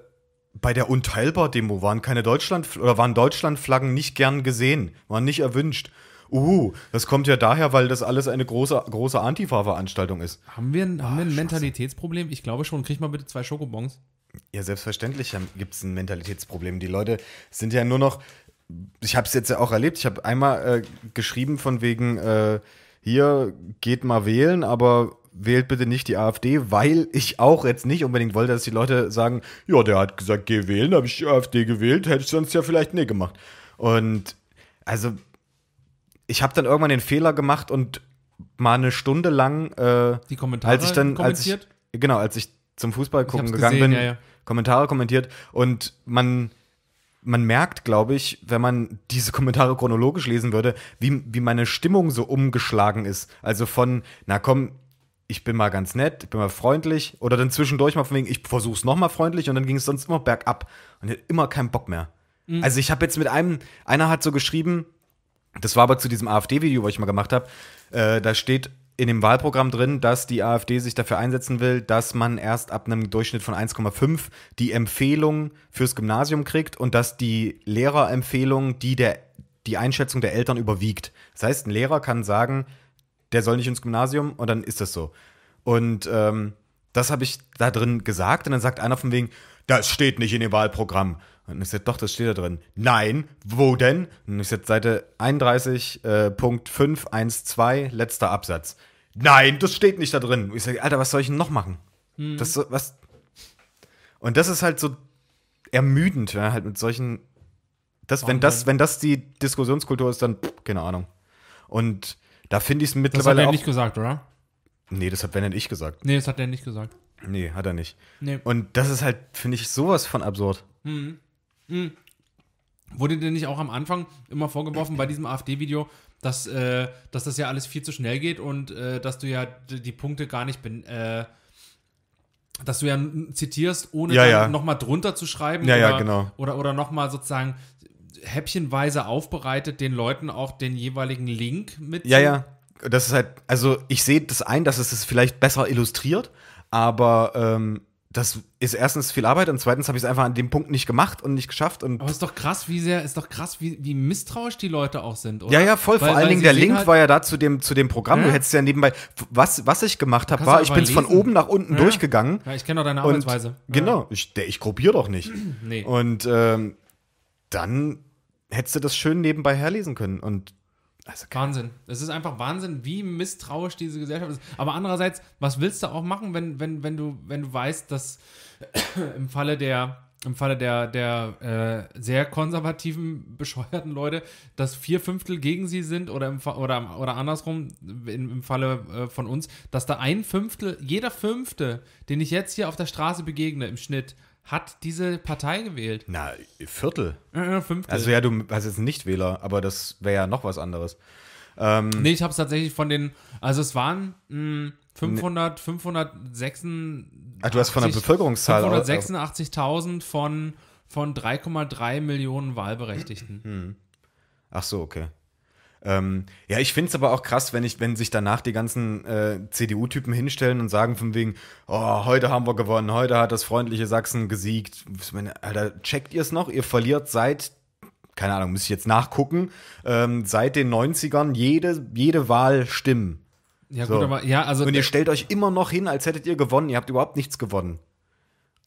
Speaker 1: bei der Unteilbar-Demo waren keine Deutschland- oder waren Deutschlandflaggen nicht gern gesehen, waren nicht erwünscht. Uh, das kommt ja daher, weil das alles eine große, große Antifa-Veranstaltung ist.
Speaker 2: Haben wir, ein- haben wir ein ah, Mentalitätsproblem? Ich glaube schon. Krieg mal bitte zwei Schokobons.
Speaker 1: Ja, selbstverständlich gibt es ein Mentalitätsproblem. Die Leute sind ja nur noch ich habe es jetzt ja auch erlebt. Ich habe einmal äh, geschrieben von wegen, äh, hier geht mal wählen, aber wählt bitte nicht die AfD, weil ich auch jetzt nicht unbedingt wollte, dass die Leute sagen, ja, der hat gesagt, geh wählen, habe ich die AfD gewählt, hätte ich sonst ja vielleicht nee gemacht. Und also ich habe dann irgendwann den Fehler gemacht und mal eine Stunde lang äh, die Kommentare als ich dann kommentiert? Als ich, genau, als ich zum Fußball gucken gegangen gesehen, bin, ja, ja. Kommentare kommentiert und man man merkt, glaube ich, wenn man diese Kommentare chronologisch lesen würde, wie, wie meine Stimmung so umgeschlagen ist. Also von, na komm, ich bin mal ganz nett, ich bin mal freundlich. Oder dann zwischendurch mal von wegen, ich versuch's nochmal freundlich und dann ging es sonst immer bergab. Und ich immer keinen Bock mehr. Mhm. Also ich habe jetzt mit einem, einer hat so geschrieben, das war aber zu diesem AfD-Video, was ich mal gemacht habe, äh, da steht, in dem Wahlprogramm drin, dass die AfD sich dafür einsetzen will, dass man erst ab einem Durchschnitt von 1,5 die Empfehlung fürs Gymnasium kriegt und dass die Lehrerempfehlung die der die Einschätzung der Eltern überwiegt. Das heißt, ein Lehrer kann sagen, der soll nicht ins Gymnasium und dann ist das so. Und ähm, das habe ich da drin gesagt und dann sagt einer von wegen, das steht nicht in dem Wahlprogramm. Und ich sagte, doch, das steht da drin. Nein, wo denn? Und ich sagte, Seite 31.512, äh, letzter Absatz nein, das steht nicht da drin. ich sage, Alter, was soll ich denn noch machen? Hm. Das, was? Und das ist halt so ermüdend, ja, halt mit solchen. Das, wenn, das, wenn das die Diskussionskultur ist, dann pff, keine Ahnung. Und da finde ich es mittlerweile. Das hat er nicht gesagt, oder? Nee, das hat Ben nicht gesagt. Nee, das hat er nicht gesagt. Nee, hat er nicht. Nee. Und das ist halt, finde ich, sowas von absurd.
Speaker 2: Mhm. Mhm. Wurde dir nicht auch am Anfang immer vorgeworfen bei diesem AfD-Video, dass, äh, dass das ja alles viel zu schnell geht und äh, dass du ja die, Punkte gar nicht bin, äh, dass du ja zitierst, ohne ja, ja. nochmal drunter zu schreiben ja, oder, ja, genau. oder, oder nochmal sozusagen häppchenweise aufbereitet, den Leuten auch den jeweiligen Link mit. Ja, ja.
Speaker 1: Das ist halt, also ich sehe das ein, dass es es das vielleicht besser illustriert, aber ähm, das ist erstens viel Arbeit und zweitens habe ich es einfach an dem
Speaker 2: Punkt nicht gemacht und nicht geschafft. Und Aber ist doch krass, wie sehr, ist doch krass, wie, wie misstrauisch die Leute auch sind, oder? Ja, ja, voll. Weil, Vor allen Dingen der Link halt war
Speaker 1: ja da zu dem, zu dem Programm. Ja. Du hättest ja nebenbei, was, was ich gemacht habe, war, ich bin von oben nach unten ja. durchgegangen. Ja, ich kenne doch deine Arbeitsweise. ja. Genau, ich, ich kopiere doch nicht. nee. Und ähm, dann hättest du das schön nebenbei herlesen können. Und
Speaker 2: also Wahnsinn. Es ist einfach Wahnsinn, wie misstrauisch diese Gesellschaft ist. Aber andererseits, was willst du auch machen, wenn, wenn, wenn, du, wenn du weißt, dass (coughs) im Falle der im Falle der, der äh, sehr konservativen, bescheuerten Leute, dass vier Fünftel gegen sie sind oder, im oder, oder andersrum, in, im Falle äh, von uns, dass da ein Fünftel, jeder Fünfte, den ich jetzt hier auf der Straße begegne im Schnitt, hat diese Partei gewählt. Na, Viertel. Äh, äh Fünftel. Also ja,
Speaker 1: du hast jetzt Nichtwähler, aber das wäre ja noch was
Speaker 2: anderes. Ähm, nee, ich habe es tatsächlich von den, also es waren mh, 500, 586. Ach, du hast von der Bevölkerungszahl 586.000 von, von 3,3 Millionen Wahlberechtigten. Hm.
Speaker 1: Ach so, okay. Ähm, ja, ich finde es aber auch krass, wenn, ich, wenn sich danach die ganzen äh, CDU-Typen hinstellen und sagen von wegen, oh, heute haben wir gewonnen, heute hat das freundliche Sachsen gesiegt. Meine, Alter, checkt ihr es noch? Ihr verliert seit, keine Ahnung, muss ich jetzt nachgucken, ähm, seit den 90ern jede, jede Wahl Stimmen. Ja, so. gut, aber ja, also. Und ihr stellt euch immer noch hin, als hättet ihr gewonnen, ihr habt überhaupt nichts gewonnen.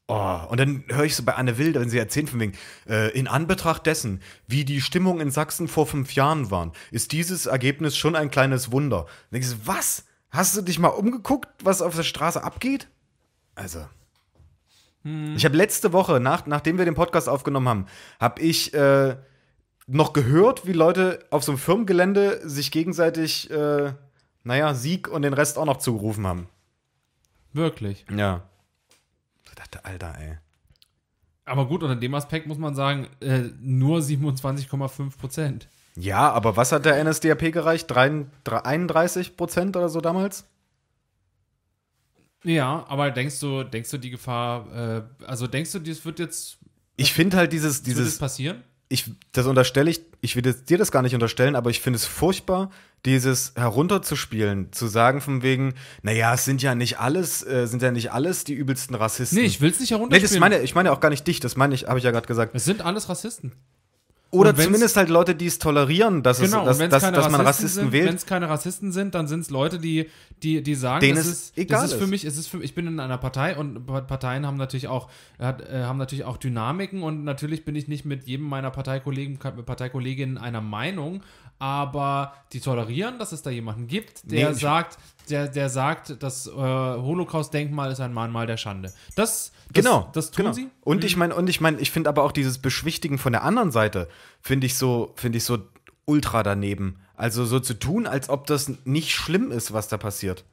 Speaker 1: Oh, und dann höre ich so bei Anne Wilde, wenn sie erzählt von wegen, äh, in Anbetracht dessen, wie die Stimmung in Sachsen vor fünf Jahren war, ist dieses Ergebnis schon ein kleines Wunder. Und ich so, was? Hast du dich mal umgeguckt, was auf der Straße abgeht? Also. Hm. Ich habe letzte Woche, nach, nachdem wir den Podcast aufgenommen haben, habe ich äh, noch gehört, wie Leute auf so einem Firmengelände sich gegenseitig, äh, naja, Sieg und den Rest auch noch zugerufen haben. Wirklich? Ja
Speaker 2: dachte, Alter, ey. Aber gut, unter dem Aspekt muss man sagen, äh, nur 27,5 Prozent.
Speaker 1: Ja, aber was hat der NSDAP gereicht? 31 Prozent oder so damals?
Speaker 2: Ja, aber denkst du, denkst du die Gefahr, äh, also denkst du, das wird jetzt.
Speaker 1: Ich finde halt dieses, dieses. passieren? Ich, das unterstelle ich ich will dir das gar nicht unterstellen, aber ich finde es furchtbar, dieses herunterzuspielen, zu sagen von wegen, naja, es sind ja nicht alles, äh, sind ja nicht alles die übelsten Rassisten. Nee, ich will es nicht herunterspielen. Nee, das meine, ich meine auch gar nicht dich, das meine ich, habe ich ja gerade gesagt. Es sind alles Rassisten. Oder zumindest halt Leute, die es tolerieren, dass, genau, es, dass, dass, dass man Rassisten sind, wählt. Wenn es
Speaker 2: keine Rassisten sind, dann sind es Leute, die, die, die sagen, Denen das, ist, egal das ist, für mich, es ist für, ich bin in einer Partei und Parteien haben natürlich auch, äh, äh, haben natürlich auch Dynamiken und natürlich bin ich nicht mit jedem meiner Parteikollegen, Parteikolleginnen einer Meinung aber die tolerieren, dass es da jemanden gibt, der nee, sagt, der, der sagt, das äh, Holocaust-Denkmal ist ein Mahnmal der Schande. Das, das
Speaker 1: genau, das tun genau. sie. Und ich mhm. meine, und ich meine, ich finde aber auch dieses Beschwichtigen von der anderen Seite finde ich so, finde ich so ultra daneben. Also so zu tun, als ob das nicht schlimm ist, was da passiert.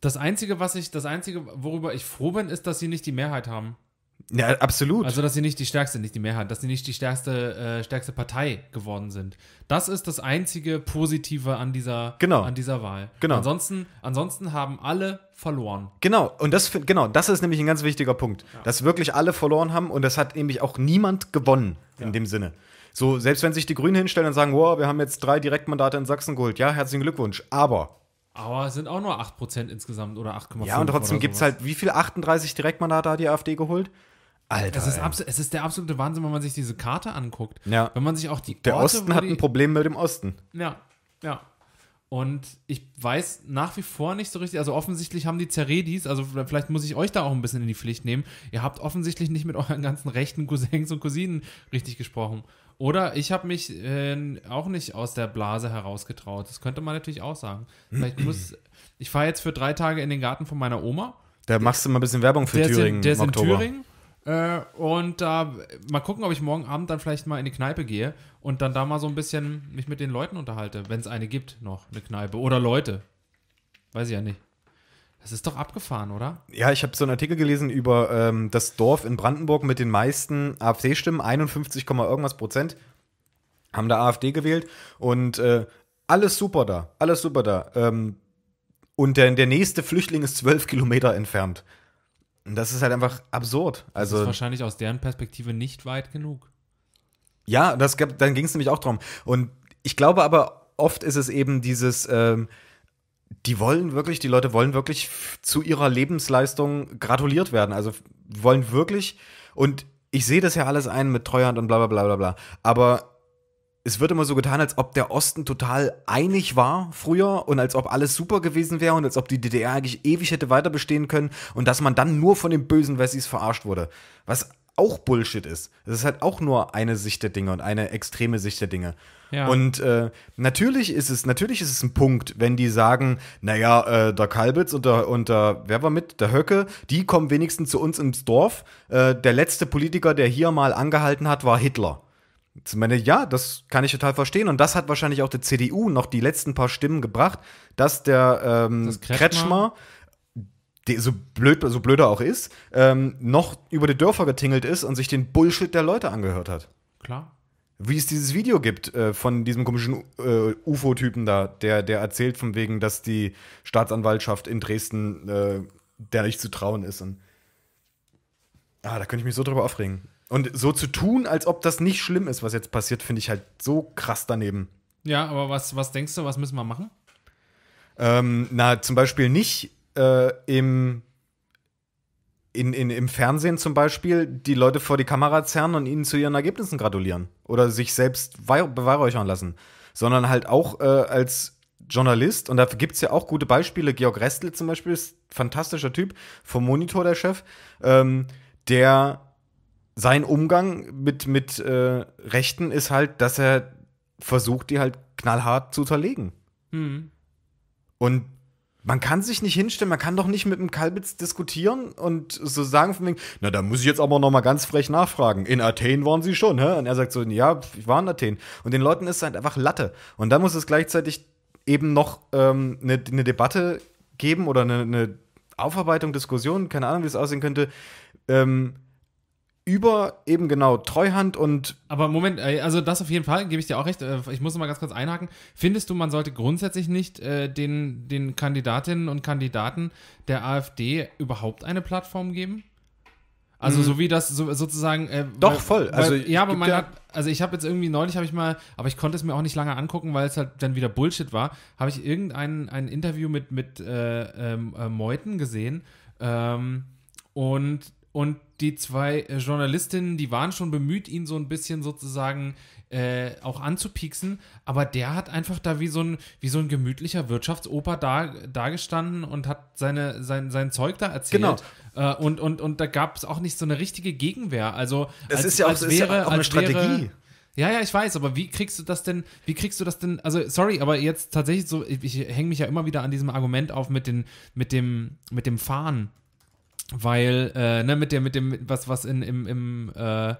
Speaker 2: Das einzige, was ich, das einzige, worüber ich froh bin, ist, dass sie nicht die Mehrheit haben. Ja, absolut. Also, dass sie nicht die stärkste, nicht die Mehrheit, dass sie nicht die stärkste, äh, stärkste Partei geworden sind. Das ist das einzige Positive an dieser, genau. an dieser Wahl. Genau. Ansonsten, ansonsten haben alle verloren.
Speaker 1: Genau, und das, genau, das ist nämlich ein ganz wichtiger Punkt. Ja. Dass wirklich alle verloren haben und das hat nämlich auch niemand gewonnen in ja. dem Sinne. So, selbst wenn sich die Grünen hinstellen und sagen, wow, wir haben jetzt drei Direktmandate in Sachsen geholt, ja, herzlichen Glückwunsch. Aber
Speaker 2: aber es sind auch nur 8% insgesamt oder
Speaker 1: 8,5%. Ja, und trotzdem gibt es halt,
Speaker 2: wie viel 38 Direktmandate hat die AfD geholt? Alter. Es ist, es ist der absolute Wahnsinn, wenn man sich diese Karte anguckt. Ja. Wenn man sich auch die. Der Osten hat die, ein
Speaker 1: Problem mit dem Osten.
Speaker 2: Ja, ja. Und ich weiß nach wie vor nicht so richtig, also offensichtlich haben die Zeredis, also vielleicht muss ich euch da auch ein bisschen in die Pflicht nehmen, ihr habt offensichtlich nicht mit euren ganzen rechten Cousins und Cousinen richtig gesprochen. Oder ich habe mich äh, auch nicht aus der Blase herausgetraut. Das könnte man natürlich auch sagen. Vielleicht muss, ich fahre jetzt für drei Tage in den Garten von meiner Oma.
Speaker 1: Da machst du mal ein bisschen Werbung für der Thüringen. Ist in, der ist in Thüringen
Speaker 2: äh, und da äh, mal gucken, ob ich morgen Abend dann vielleicht mal in die Kneipe gehe und dann da mal so ein bisschen mich mit den Leuten unterhalte, wenn es eine gibt noch, eine Kneipe oder Leute. Weiß ich ja nicht. Das ist doch abgefahren, oder?
Speaker 1: Ja, ich habe so einen Artikel gelesen über ähm, das Dorf in Brandenburg mit den meisten AfD-Stimmen, 51, irgendwas Prozent haben da AfD gewählt und äh, alles super da, alles super da. Ähm, und der, der nächste Flüchtling ist zwölf Kilometer entfernt. Das ist halt einfach absurd. Also, das ist also
Speaker 2: wahrscheinlich aus deren Perspektive nicht weit genug.
Speaker 1: Ja, das gab, dann ging es nämlich auch drum. Und ich glaube aber, oft ist es eben dieses, ähm, die wollen wirklich, die Leute wollen wirklich zu ihrer Lebensleistung gratuliert werden. Also wollen wirklich, und ich sehe das ja alles ein mit Treuhand und bla bla bla bla bla. Aber es wird immer so getan, als ob der Osten total einig war früher und als ob alles super gewesen wäre und als ob die DDR eigentlich ewig hätte weiter bestehen können und dass man dann nur von den bösen Wessis verarscht wurde. Was auch Bullshit ist. Es ist halt auch nur eine Sicht der Dinge und eine extreme Sicht der Dinge. Ja. Und äh, natürlich ist es, natürlich ist es ein Punkt, wenn die sagen, naja, äh, der Kalbitz und der, und der, wer war mit, der Höcke, die kommen wenigstens zu uns ins Dorf. Äh, der letzte Politiker, der hier mal angehalten hat, war Hitler. Ich meine, ja, das kann ich total verstehen. Und das hat wahrscheinlich auch der CDU noch die letzten paar Stimmen gebracht, dass der ähm, das Kretschmer, Kretschmer die, so blöd, so blöd er auch ist, ähm, noch über die Dörfer getingelt ist und sich den Bullshit der Leute angehört hat. Klar. Wie es dieses Video gibt äh, von diesem komischen äh, UFO-Typen da, der, der erzählt von wegen, dass die Staatsanwaltschaft in Dresden äh, der nicht zu trauen ist. Und, ah, da könnte ich mich so drüber aufregen. Und so zu tun, als ob das nicht schlimm ist, was jetzt passiert, finde ich halt so krass daneben.
Speaker 2: Ja, aber was, was denkst du, was müssen wir machen?
Speaker 1: Ähm, na, zum Beispiel nicht äh, im, in, in, im Fernsehen zum Beispiel die Leute vor die Kamera zerren und ihnen zu ihren Ergebnissen gratulieren oder sich selbst beweihräuchern lassen, sondern halt auch äh, als Journalist, und dafür gibt es ja auch gute Beispiele, Georg Restl zum Beispiel ist ein fantastischer Typ, vom Monitor der Chef, ähm, der sein Umgang mit, mit äh, Rechten ist halt, dass er versucht, die halt knallhart zu zerlegen. Mhm. Und man kann sich nicht hinstellen, man kann doch nicht mit dem Kalbitz diskutieren und so sagen von wegen, na, da muss ich jetzt aber noch mal ganz frech nachfragen. In Athen waren sie schon, hä? Und er sagt so, ja, ich war in Athen. Und den Leuten ist halt einfach Latte. Und da muss es gleichzeitig eben noch ähm, ne eine Debatte geben oder eine, ne Aufarbeitung, Diskussion, keine Ahnung, wie es aussehen könnte, ähm, über eben
Speaker 2: genau Treuhand und. Aber Moment, äh, also das auf jeden Fall, gebe ich dir auch recht. Äh, ich muss mal ganz kurz einhaken. Findest du, man sollte grundsätzlich nicht äh, den, den Kandidatinnen und Kandidaten der AfD überhaupt eine Plattform geben? Also mhm. so wie das so, sozusagen. Äh, Doch weil, voll. Also weil, ja, aber man ja hat, also ich habe jetzt irgendwie neulich habe ich mal, aber ich konnte es mir auch nicht lange angucken, weil es halt dann wieder Bullshit war. Habe ich irgendein ein Interview mit mit äh, ähm, äh, Meuten gesehen ähm, und und die zwei äh, Journalistinnen, die waren schon bemüht, ihn so ein bisschen sozusagen äh, auch anzupieksen, aber der hat einfach da wie so ein, wie so ein gemütlicher Wirtschaftsoper da, dagestanden und hat seine, sein, sein Zeug da erzählt. Genau. Äh, und, und, und da gab es auch nicht so eine richtige Gegenwehr. Also, das als, ist ja auch, als wäre, ja auch eine Strategie. Wäre, ja, ja, ich weiß, aber wie kriegst du das denn, wie kriegst du das denn, also sorry, aber jetzt tatsächlich so, ich, ich hänge mich ja immer wieder an diesem Argument auf mit, den, mit, dem, mit dem Fahren weil äh, ne, mit dem, mit dem, was, was in, im, im äh,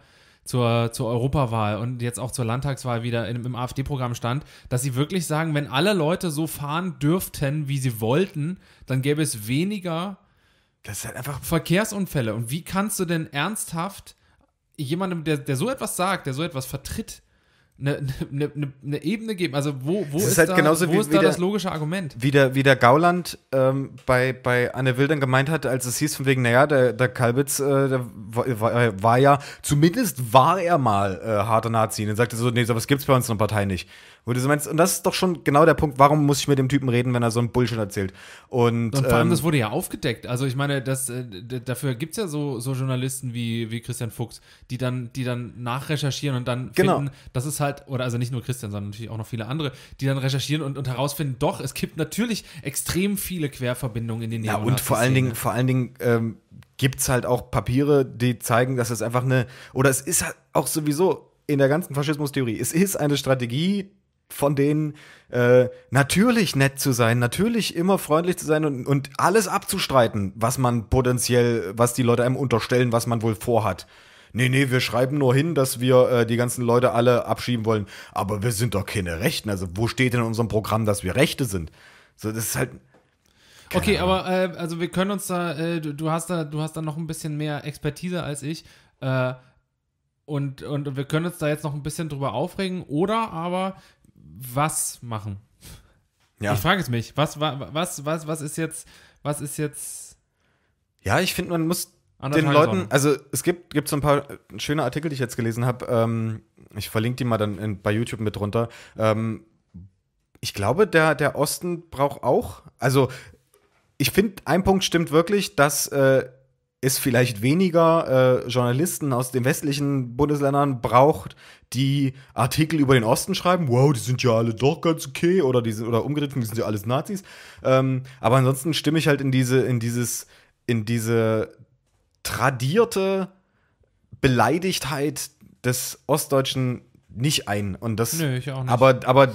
Speaker 2: zur, zur Europawahl und jetzt auch zur Landtagswahl wieder in, im AfD-Programm stand, dass sie wirklich sagen, wenn alle Leute so fahren dürften, wie sie wollten, dann gäbe es weniger das ist halt einfach Verkehrsunfälle. Und wie kannst du denn ernsthaft jemandem, der, der so etwas sagt, der so etwas vertritt, eine, eine, eine ne Ebene geben. Also wo, wo das ist, halt da, wo wie, ist wie der, das logische Argument?
Speaker 1: Wie der, wie der Gauland ähm, bei, bei Anne Wildern gemeint hat, als es hieß von wegen, naja, der, der Kalbitz äh, der war, war, ja, zumindest war er mal äh, harter Nazi. Und dann sagte er so, nee, sowas gibt es bei uns in der Partei nicht. Wo du so meinst, und das ist doch schon genau der Punkt, warum muss ich mit dem Typen reden, wenn er so einen Bullshit erzählt? Und, und vor ähm, allem, das
Speaker 2: wurde ja aufgedeckt. Also ich meine, das, äh, dafür gibt es ja so, so Journalisten wie, wie Christian Fuchs, die dann, die dann nachrecherchieren und dann genau. finden, das ist halt, oder also nicht nur Christian, sondern natürlich auch noch viele andere, die dann recherchieren und, und herausfinden, doch, es gibt natürlich extrem viele Querverbindungen in den Ja, und vor allen Dingen, vor
Speaker 1: allen Dingen, ähm, gibt es halt auch Papiere, die zeigen, dass es einfach eine, oder es ist halt auch sowieso in der ganzen Faschismustheorie, es ist eine Strategie von denen äh, natürlich nett zu sein, natürlich immer freundlich zu sein und, und alles abzustreiten, was man potenziell, was die Leute einem unterstellen, was man wohl vorhat. Nee, nee, wir schreiben nur hin, dass wir äh, die ganzen Leute alle abschieben wollen. Aber wir sind doch keine Rechten. Also wo steht denn in unserem Programm, dass wir Rechte sind? So, das ist halt.
Speaker 2: Okay, Ahnung. aber äh, also wir können uns da, äh, du, du, hast da, du hast da noch ein bisschen mehr Expertise als ich. Äh, und, und wir können uns da jetzt noch ein bisschen drüber aufregen. Oder aber was machen? Ja. Ich frage es mich, was, was, was, was ist jetzt, was ist jetzt.
Speaker 1: Ja, ich finde, man muss den Leuten, also es gibt, gibt so ein paar äh, schöne Artikel, die ich jetzt gelesen habe. Ähm, ich verlinke die mal dann in, bei YouTube mit drunter. Ähm, ich glaube, der, der Osten braucht auch, also ich finde, ein Punkt stimmt wirklich, dass äh, es vielleicht weniger äh, Journalisten aus den westlichen Bundesländern braucht, die Artikel über den Osten schreiben, wow, die sind ja alle doch ganz okay, oder, die sind, oder umgedreht, die sind ja alles Nazis. Ähm, aber ansonsten stimme ich halt in diese, in dieses, in diese tradierte Beleidigtheit des Ostdeutschen nicht ein. Und das, Nö, ich auch nicht. Aber, aber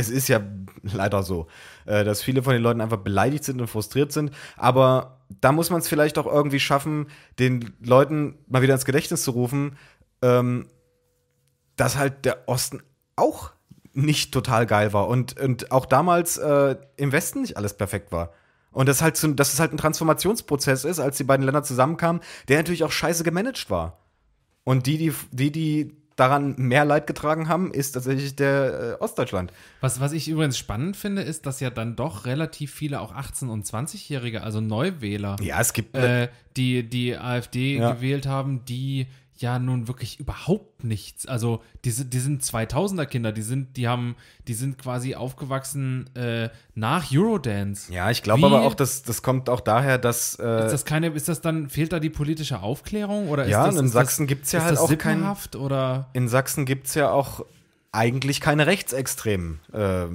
Speaker 1: es ist ja leider so, äh, dass viele von den Leuten einfach beleidigt sind und frustriert sind. Aber da muss man es vielleicht auch irgendwie schaffen, den Leuten mal wieder ins Gedächtnis zu rufen, ähm, dass halt der Osten auch nicht total geil war und, und auch damals äh, im Westen nicht alles perfekt war. Und das halt, dass es halt ein Transformationsprozess ist, als die beiden Länder zusammenkamen, der natürlich auch scheiße gemanagt war. Und die, die, die daran mehr Leid getragen haben, ist tatsächlich der äh, Ostdeutschland.
Speaker 2: Was, was ich übrigens spannend finde, ist, dass ja dann doch relativ viele auch 18- und 20-Jährige, also Neuwähler, ja, es gibt, äh, die die AfD ja. gewählt haben, die ja nun wirklich überhaupt nichts. Also diese, die sind 2000er Kinder, die sind, die haben, die sind quasi aufgewachsen äh, nach Eurodance.
Speaker 1: Ja, ich glaube aber auch, dass das kommt auch daher, dass äh, ist das
Speaker 2: keine, ist das dann fehlt da die politische Aufklärung oder ja, das, in Sachsen gibt es ja halt auch kein
Speaker 1: oder in Sachsen gibt es ja auch eigentlich keine Rechtsextremen äh,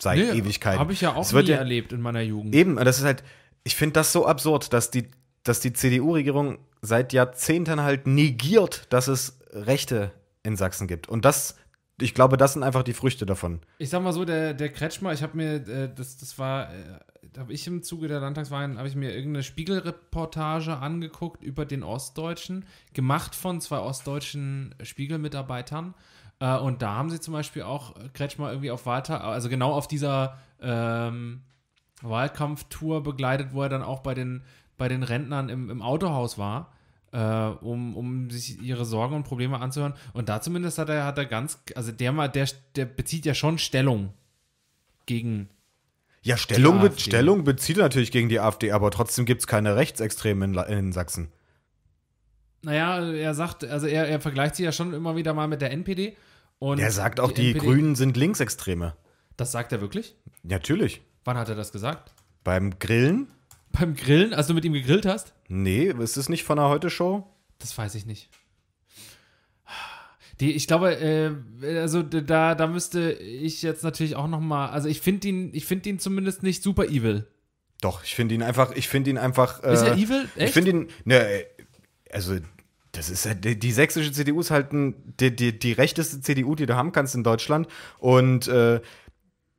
Speaker 1: seit nee, Ewigkeiten. Habe ich ja auch nie ja, erlebt in meiner Jugend. Eben, das ist halt, ich finde das so absurd, dass die dass die CDU-Regierung seit Jahrzehnten halt negiert, dass es Rechte in Sachsen gibt. Und das ich glaube, das sind einfach die Früchte davon.
Speaker 2: Ich sag mal so, der, der Kretschmer, ich habe mir, äh, das, das war, äh, da habe ich im Zuge der Landtagswahlen, habe ich mir irgendeine Spiegelreportage angeguckt über den Ostdeutschen, gemacht von zwei ostdeutschen Spiegelmitarbeitern. Äh, und da haben sie zum Beispiel auch Kretschmer irgendwie auf Wahltag, also genau auf dieser ähm, Wahlkampftour begleitet, wo er dann auch bei den bei den Rentnern im, im Autohaus war, äh, um, um sich ihre Sorgen und Probleme anzuhören. Und da zumindest hat er, hat er ganz, also der mal, der, der bezieht ja schon Stellung gegen.
Speaker 1: Ja, Stellung, be Stellung bezieht natürlich gegen die AfD, aber trotzdem gibt es keine Rechtsextremen in, in Sachsen.
Speaker 2: Naja, er sagt, also er, er vergleicht sie ja schon immer wieder mal mit der NPD. Und er sagt auch, die, die Grünen
Speaker 1: sind Linksextreme. Das sagt er wirklich? Natürlich. Wann hat er das gesagt? Beim Grillen beim Grillen, als du mit ihm gegrillt hast? Nee, ist es nicht von der Heute-Show? Das weiß ich nicht.
Speaker 2: Die, ich glaube, äh, also da, da müsste ich jetzt natürlich auch noch mal, also ich finde ihn, ich finde ihn zumindest nicht super evil. Doch, ich finde ihn einfach, ich finde ihn einfach.
Speaker 1: Äh, ist er evil? Echt? Ich finde ihn, ne, also das ist die, die sächsische CDU ist halt ein, die, die, die rechteste CDU, die du haben kannst in Deutschland und äh,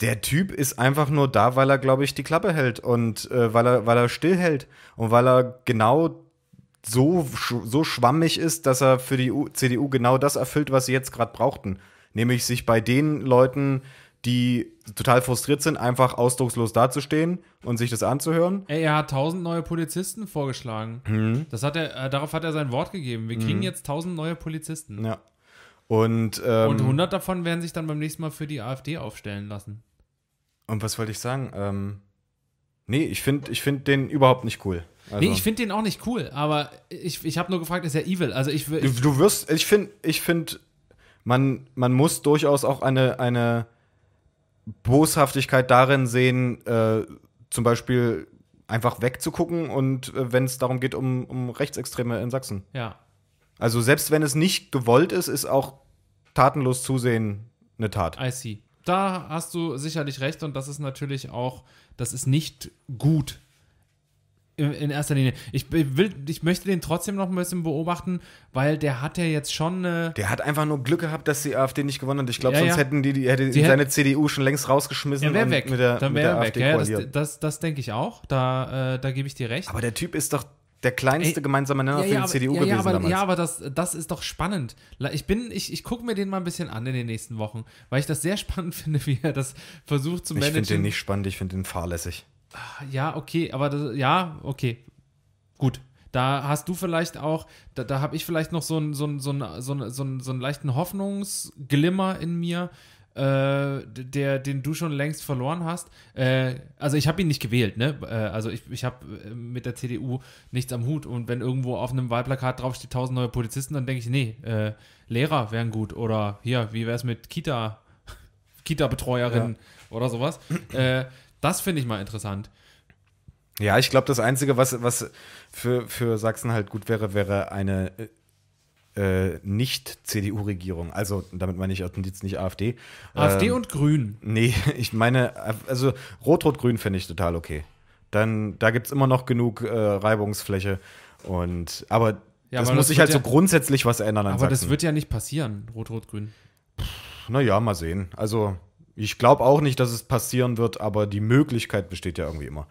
Speaker 1: der Typ ist einfach nur da, weil er, glaube ich, die Klappe hält und äh, weil er, weil er stillhält und weil er genau so, so schwammig ist, dass er für die CDU genau das erfüllt, was sie jetzt gerade brauchten. Nämlich sich bei den Leuten, die total frustriert sind, einfach ausdruckslos dazustehen und sich das anzuhören.
Speaker 2: Ey, er hat tausend neue Polizisten vorgeschlagen. Mhm. Das hat er, äh, darauf hat er sein Wort gegeben. Wir mhm. kriegen mhm. jetzt tausend neue Polizisten. Ja.
Speaker 1: Und, ähm, und 100
Speaker 2: davon werden sich dann beim nächsten Mal für die AfD aufstellen lassen.
Speaker 1: Und was wollte ich sagen? Ähm, nee, ich finde ich find den überhaupt nicht cool. Also. Nee, ich
Speaker 2: finde den auch nicht cool, aber ich, ich habe nur gefragt, ist er evil? Also ich, ich du, du wirst, ich finde,
Speaker 1: ich find, man, man muss durchaus auch eine, eine Boshaftigkeit darin sehen, äh, zum Beispiel einfach wegzugucken und äh, wenn es darum geht, um, um Rechtsextreme in Sachsen. Ja. Also selbst wenn es nicht gewollt ist, ist auch tatenlos zusehen eine Tat.
Speaker 2: I see da hast du sicherlich recht und das ist natürlich auch, das ist nicht gut in, in erster Linie. Ich, will, ich möchte den trotzdem noch ein bisschen beobachten, weil der hat ja jetzt schon eine. Der hat einfach nur Glück gehabt, dass die AfD nicht gewonnen hat. Ich glaube, ja, sonst ja. hätten die, die hätte seine hätte,
Speaker 1: CDU schon längst
Speaker 2: rausgeschmissen. Er wäre weg. Mit der, Dann wäre weg. Ja, das, das, das denke ich auch. Da, äh, da gebe ich dir recht. Aber der Typ ist doch der kleinste Ey, gemeinsame Nenner ja, für die aber, CDU ja, gewesen ja, aber, damals. Ja, aber das, das ist doch spannend. Ich bin, ich, ich gucke mir den mal ein bisschen an in den nächsten Wochen, weil ich das sehr spannend (laughs) finde, wie er das versucht zu managen. Ich finde den nicht
Speaker 1: spannend, ich finde den fahrlässig.
Speaker 2: Ah, ja, okay, aber das, ja, okay. Gut. Da hast du vielleicht auch, da, da habe ich vielleicht noch so einen so einen, so einen, so einen, so einen leichten Hoffnungsglimmer in mir, äh, der, den du schon längst verloren hast. Äh, also ich habe ihn nicht gewählt, ne? Äh, also ich, ich habe äh, mit der CDU nichts am Hut und wenn irgendwo auf einem Wahlplakat draufsteht 1000 neue Polizisten, dann denke ich, nee, äh, Lehrer wären gut oder hier, wie wäre es mit Kita, (laughs) Kita-Betreuerin ja. oder sowas. das finde ich mal interessant.
Speaker 1: Ja, ich glaube, das Einzige, was, was für, für Sachsen halt gut wäre, wäre eine äh, Nicht-CDU-Regierung. Also, damit meine ich jetzt nicht AfD. AfD ähm, und Grün. Nee, (laughs) ich meine, also Rot-Rot-Grün finde ich total okay. Dann, da gibt es immer noch genug äh, Reibungsfläche. Und, aber ja, das muss sich halt ja, so grundsätzlich was ändern. An aber Sachsen. das wird
Speaker 2: ja nicht passieren, Rot-Rot-Grün.
Speaker 1: Naja, mal sehen. Also, ich glaube auch nicht, dass es passieren wird, aber die Möglichkeit besteht ja irgendwie immer.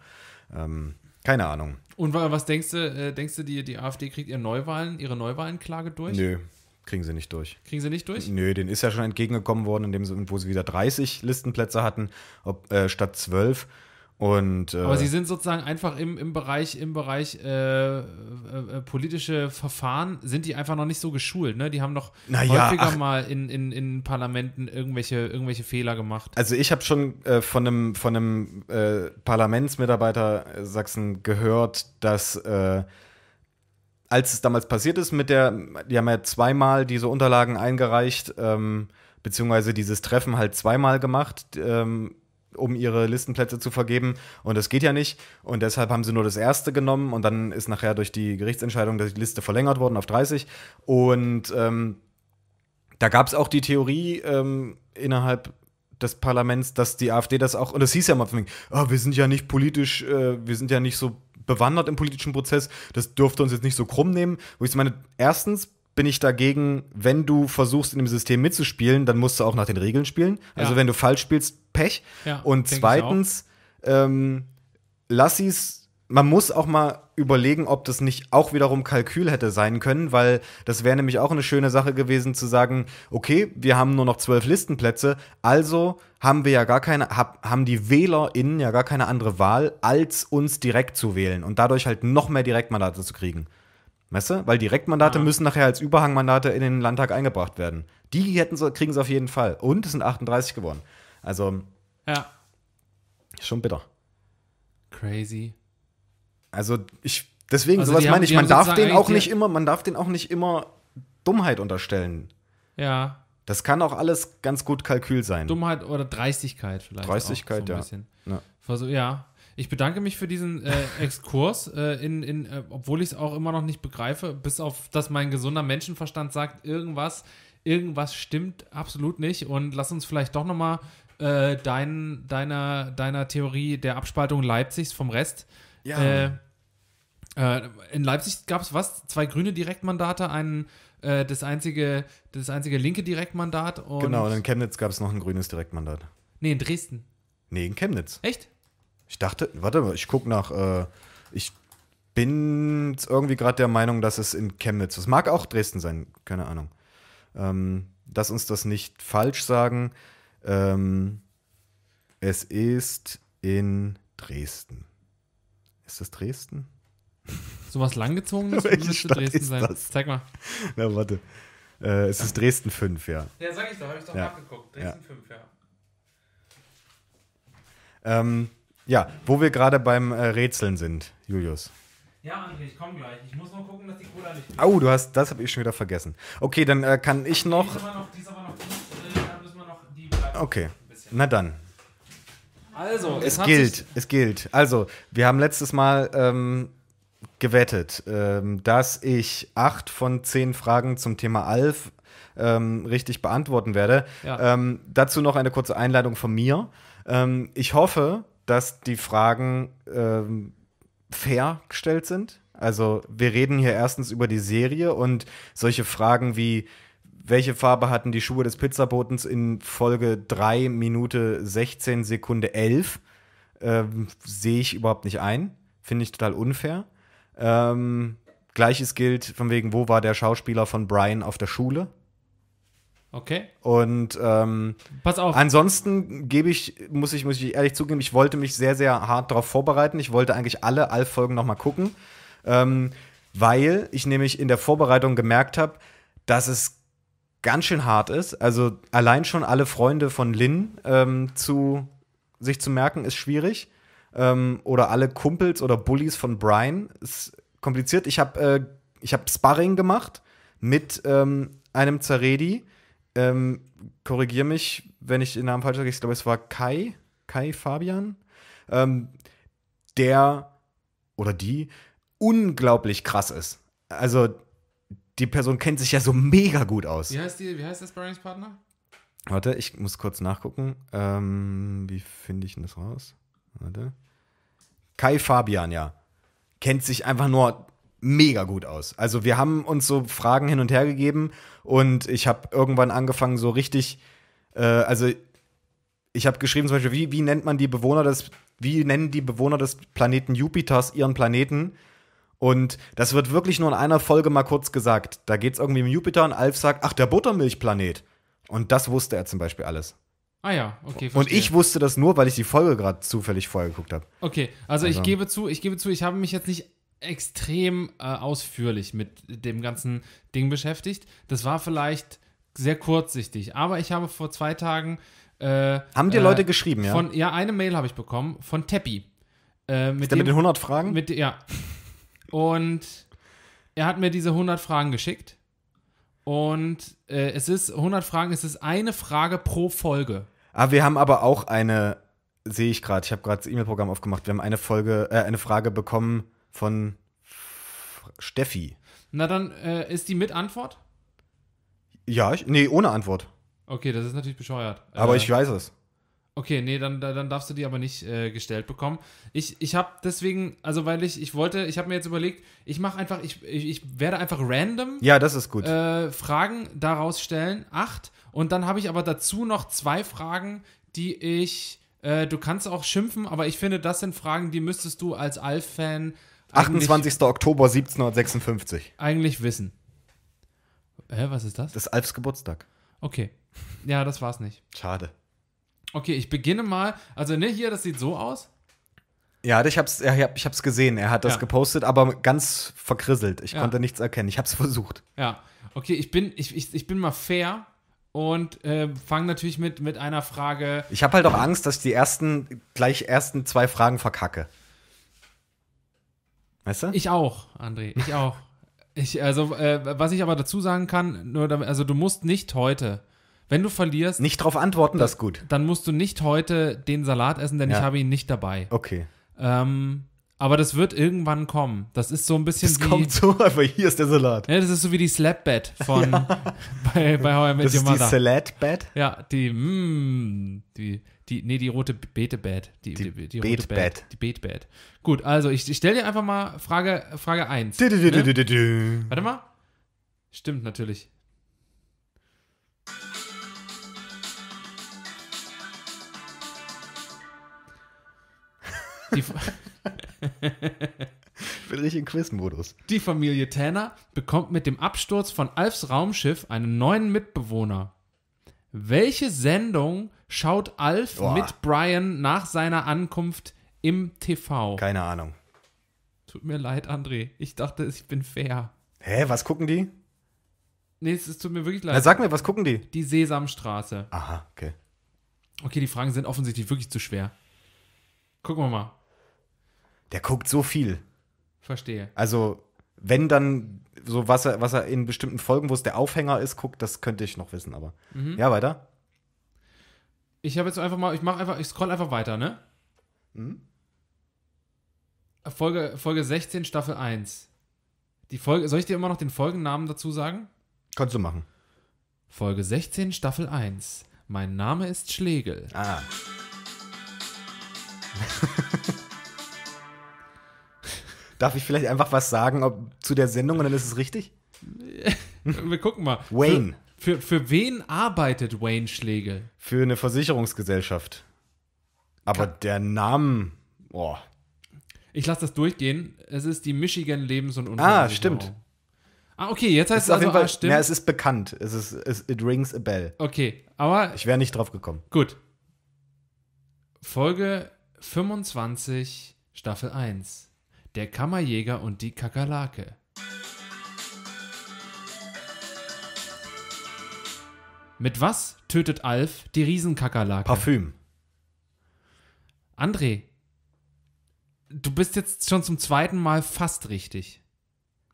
Speaker 1: Ähm, keine Ahnung. Und
Speaker 2: was denkst du, äh, denkst du, die, die AfD kriegt ihre Neuwahlen, ihre Neuwahlenklage durch? Nö,
Speaker 1: kriegen sie nicht durch. Kriegen sie nicht durch? Nö, den ist ja schon entgegengekommen worden, indem sie, wo sie wieder 30 Listenplätze hatten, ob, äh, statt 12. Und, äh, Aber sie
Speaker 2: sind sozusagen einfach im, im Bereich, im Bereich äh, äh, äh, politische Verfahren, sind die einfach noch nicht so geschult, ne? Die haben noch ja, häufiger ach, mal in, in, in Parlamenten irgendwelche, irgendwelche Fehler gemacht.
Speaker 1: Also ich habe schon äh, von einem von einem äh, Parlamentsmitarbeiter äh, Sachsen gehört, dass äh, als es damals passiert ist mit der, die haben ja zweimal diese Unterlagen eingereicht, ähm, beziehungsweise dieses Treffen halt zweimal gemacht, ähm, um ihre Listenplätze zu vergeben. Und das geht ja nicht. Und deshalb haben sie nur das erste genommen. Und dann ist nachher durch die Gerichtsentscheidung die Liste verlängert worden auf 30. Und ähm, da gab es auch die Theorie ähm, innerhalb des Parlaments, dass die AfD das auch, und das hieß ja mal, oh, wir sind ja nicht politisch, äh, wir sind ja nicht so bewandert im politischen Prozess, das dürfte uns jetzt nicht so krumm nehmen. Wo ich meine, erstens bin ich dagegen, wenn du versuchst, in dem System mitzuspielen, dann musst du auch nach den Regeln spielen. Also ja. wenn du falsch spielst, Pech. Ja, und zweitens, ähm, Lassies, man muss auch mal überlegen, ob das nicht auch wiederum Kalkül hätte sein können, weil das wäre nämlich auch eine schöne Sache gewesen zu sagen, okay, wir haben nur noch zwölf Listenplätze, also haben wir ja gar keine, hab, haben die WählerInnen ja gar keine andere Wahl, als uns direkt zu wählen und dadurch halt noch mehr Direktmandate zu kriegen. Weißt du? Weil Direktmandate ja. müssen nachher als Überhangmandate in den Landtag eingebracht werden. Die hätten so, kriegen sie auf jeden Fall. Und es sind 38 geworden. Also. Ja. Schon bitter. Crazy. Also, ich.
Speaker 2: Deswegen, also sowas meine ich. Man darf den auch nicht
Speaker 1: immer, man darf den auch nicht immer Dummheit unterstellen. Ja. Das kann auch alles ganz gut Kalkül sein.
Speaker 2: Dummheit oder Dreistigkeit vielleicht. Dreistigkeit, auch, so ja. ja. ja. Ich bedanke mich für diesen äh, Exkurs, äh, in, in, äh, obwohl ich es auch immer noch nicht begreife, bis auf, dass mein gesunder Menschenverstand sagt, irgendwas, irgendwas stimmt absolut nicht. Und lass uns vielleicht doch nochmal äh, dein, deiner, deiner Theorie der Abspaltung Leipzigs vom Rest. Ja. Äh, äh, in Leipzig gab es was? Zwei grüne Direktmandate, einen äh, das einzige, das einzige linke Direktmandat. Und genau, und in
Speaker 1: Chemnitz gab es noch ein grünes Direktmandat.
Speaker 2: Nee, in Dresden.
Speaker 1: Nee, in Chemnitz. Echt? Ich dachte, warte mal, ich gucke nach. Äh, ich bin irgendwie gerade der Meinung, dass es in Chemnitz, es mag auch Dresden sein, keine Ahnung. Ähm, dass uns das nicht falsch sagen. Ähm, es ist in Dresden. Ist das Dresden?
Speaker 2: So was langgezogenes (laughs) müsste Stadt Dresden sein. Das? Zeig mal.
Speaker 1: Na, warte. Äh, es ist Dresden 5, ja. Ja, sag ich doch, habe ich doch ja. nachgeguckt. Dresden ja. 5, ja. Ähm, ja, wo wir gerade beim äh, Rätseln sind, Julius.
Speaker 2: Ja, André, ich komme gleich. Ich muss noch gucken, dass die Cola nicht. Au,
Speaker 1: oh, du hast, das habe ich schon wieder vergessen. Okay, dann äh, kann ich noch.
Speaker 2: Die ist aber noch, gut, äh, dann müssen wir noch
Speaker 1: die bleiben. Okay. Na dann.
Speaker 2: Also, es gilt,
Speaker 1: es gilt. Also, wir haben letztes Mal ähm, gewettet, ähm, dass ich acht von zehn Fragen zum Thema Alf ähm, richtig beantworten werde. Ja. Ähm, dazu noch eine kurze Einleitung von mir. Ähm, ich hoffe, dass die Fragen ähm, fair gestellt sind. Also wir reden hier erstens über die Serie und solche Fragen wie, welche Farbe hatten die Schuhe des Pizzabotens in Folge 3 Minute 16 Sekunde 11? Ähm, Sehe ich überhaupt nicht ein. Finde ich total unfair. Ähm, Gleiches gilt von wegen, wo war der Schauspieler von Brian auf der Schule? Okay. Und ähm, pass auf. Ansonsten gebe ich, muss ich, muss ich ehrlich zugeben, ich wollte mich sehr, sehr hart darauf vorbereiten. Ich wollte eigentlich alle Alf-Folgen nochmal gucken, ähm, weil ich nämlich in der Vorbereitung gemerkt habe, dass es ganz schön hart ist. Also allein schon alle Freunde von Lin ähm, zu sich zu merken, ist schwierig. Ähm, oder alle Kumpels oder Bullies von Brian ist kompliziert. Ich habe äh, hab Sparring gemacht mit ähm, einem Zaredi ähm, Korrigiere mich, wenn ich den Namen falsch sage. Ich glaube, es war Kai, Kai Fabian, ähm, der oder die unglaublich krass ist. Also die Person kennt sich ja so mega gut aus. Wie
Speaker 2: heißt, die, wie heißt der Sparringspartner?
Speaker 1: Warte, ich muss kurz nachgucken. Ähm, wie finde ich denn das raus? Warte. Kai Fabian, ja. Kennt sich einfach nur mega gut aus. Also wir haben uns so Fragen hin und her gegeben und ich habe irgendwann angefangen so richtig, äh, also ich habe geschrieben zum Beispiel, wie, wie nennt man die Bewohner des, wie nennen die Bewohner des Planeten Jupiters ihren Planeten? Und das wird wirklich nur in einer Folge mal kurz gesagt. Da geht es irgendwie um Jupiter und Alf sagt, ach, der Buttermilchplanet. Und das wusste er zum Beispiel alles.
Speaker 2: Ah ja, okay. Verstehe. Und ich
Speaker 1: wusste das nur, weil ich die Folge gerade zufällig vorher geguckt habe. Okay, also, also, ich
Speaker 2: gebe zu, ich gebe zu, ich habe mich jetzt nicht extrem äh, ausführlich mit dem ganzen Ding beschäftigt. Das war vielleicht sehr kurzsichtig, aber ich habe vor zwei Tagen. Äh, Haben dir äh, Leute geschrieben, ja? Von, ja, eine Mail habe ich bekommen von Teppi. Äh, mit, Ist der dem, mit den 100 Fragen? Mit, ja. Und er hat mir diese 100 Fragen geschickt. Und äh, es ist 100 Fragen, es ist eine Frage pro Folge.
Speaker 1: Ah, wir haben aber auch eine, sehe ich gerade, ich habe gerade das E-Mail-Programm aufgemacht, wir haben eine Folge, äh, eine Frage bekommen von Steffi.
Speaker 2: Na dann äh, ist die mit Antwort?
Speaker 1: Ja, ich, nee, ohne Antwort.
Speaker 2: Okay, das ist natürlich bescheuert. Aber äh, ich weiß es. Okay, nee, dann, dann darfst du die aber nicht äh, gestellt bekommen. Ich, ich habe deswegen, also weil ich, ich wollte, ich habe mir jetzt überlegt, ich mache einfach, ich, ich, ich, werde einfach random. Ja, das ist gut. Äh, Fragen daraus stellen, acht. Und dann habe ich aber dazu noch zwei Fragen, die ich, äh, du kannst auch schimpfen, aber ich finde, das sind Fragen, die müsstest du als Alf-Fan 28.
Speaker 1: Oktober 1756. Eigentlich wissen. Hä, was ist das? Das ist Alfs Geburtstag.
Speaker 2: Okay. Ja, das war's nicht. Schade. Okay, ich beginne mal. Also, ne, hier, das sieht so aus.
Speaker 1: Ja, ich hab's, ich hab, ich hab's gesehen. Er hat das ja. gepostet, aber ganz verkrisselt. Ich ja. konnte nichts erkennen. Ich hab's (laughs) versucht.
Speaker 2: Ja. Okay, ich bin, ich, ich, ich bin mal fair und äh, fange natürlich mit, mit einer Frage. Ich habe halt auch Angst,
Speaker 1: dass ich die ersten, gleich ersten zwei Fragen verkacke. Weißt du?
Speaker 2: Ich auch, André. Ich auch. ich, also, äh, was ich aber dazu sagen kann, nur, also du musst nicht heute. Wenn du verlierst. Nicht darauf antworten, das ist gut. Dann musst du nicht heute den Salat essen, denn ja. ich habe ihn nicht dabei. Okay. Ähm, aber das wird irgendwann kommen. Das ist so ein bisschen das wie. kommt so einfach, hier ist der Salat. Ja, das ist so wie die Slap-Bed von ja. (laughs) bei, bei How I Met das Your Mother. Ist die Salat-Bed? Ja, die, mm, die, die, nee, die rote Beete-Bed. Die, die, die, die Beet rote Bed. Die Beet-Bed. Gut, also ich, ich stelle dir einfach mal Frage, Frage 1. Du, du, du, ne? Warte mal. Stimmt natürlich. Die (laughs) (laughs) ich bin richtig in Quizmodus. Die Familie Tanner bekommt mit dem Absturz von Alfs Raumschiff einen neuen Mitbewohner. Welche Sendung schaut Alf Boah. mit Brian nach seiner Ankunft im TV? Keine Ahnung. Tut mir leid, André. Ich dachte, ich bin fair.
Speaker 1: Hä, was gucken die?
Speaker 2: Nee, es, es tut mir wirklich leid. Na, sag mir, was gucken die? Die Sesamstraße. Aha, okay. Okay, die Fragen sind offensichtlich wirklich zu schwer. Gucken wir mal der guckt so viel. Verstehe.
Speaker 1: Also, wenn dann so, was er, was er in bestimmten Folgen, wo es der Aufhänger ist, guckt, das könnte ich noch wissen, aber. Mhm. Ja, weiter.
Speaker 2: Ich habe jetzt einfach mal, ich mache einfach, ich scroll einfach weiter, ne? Mhm. Folge, Folge 16, Staffel 1. Die Folge, soll ich dir immer noch den Folgennamen dazu sagen? Kannst du machen. Folge 16, Staffel 1. Mein Name ist Schlegel. Ah. (laughs) Darf ich vielleicht einfach
Speaker 1: was sagen ob, zu der Sendung und dann ist es richtig?
Speaker 2: (laughs) Wir gucken mal. Wayne. Für, für, für wen arbeitet Wayne Schlegel?
Speaker 1: Für eine Versicherungsgesellschaft. Aber Ka der Name, boah.
Speaker 2: Ich lasse das durchgehen. Es ist die Michigan Lebens- und Unfall. Ah, stimmt. Ah, okay, jetzt heißt es, es also, ah, Fall, ah, stimmt. Ja, es
Speaker 1: ist bekannt. Es ist, es, it rings a bell. Okay, aber.
Speaker 2: Ich wäre nicht drauf gekommen. Gut. Folge 25, Staffel 1. Der Kammerjäger und die Kakerlake. Mit was tötet Alf die Riesenkakerlake? Parfüm. André, du bist jetzt schon zum zweiten Mal fast richtig.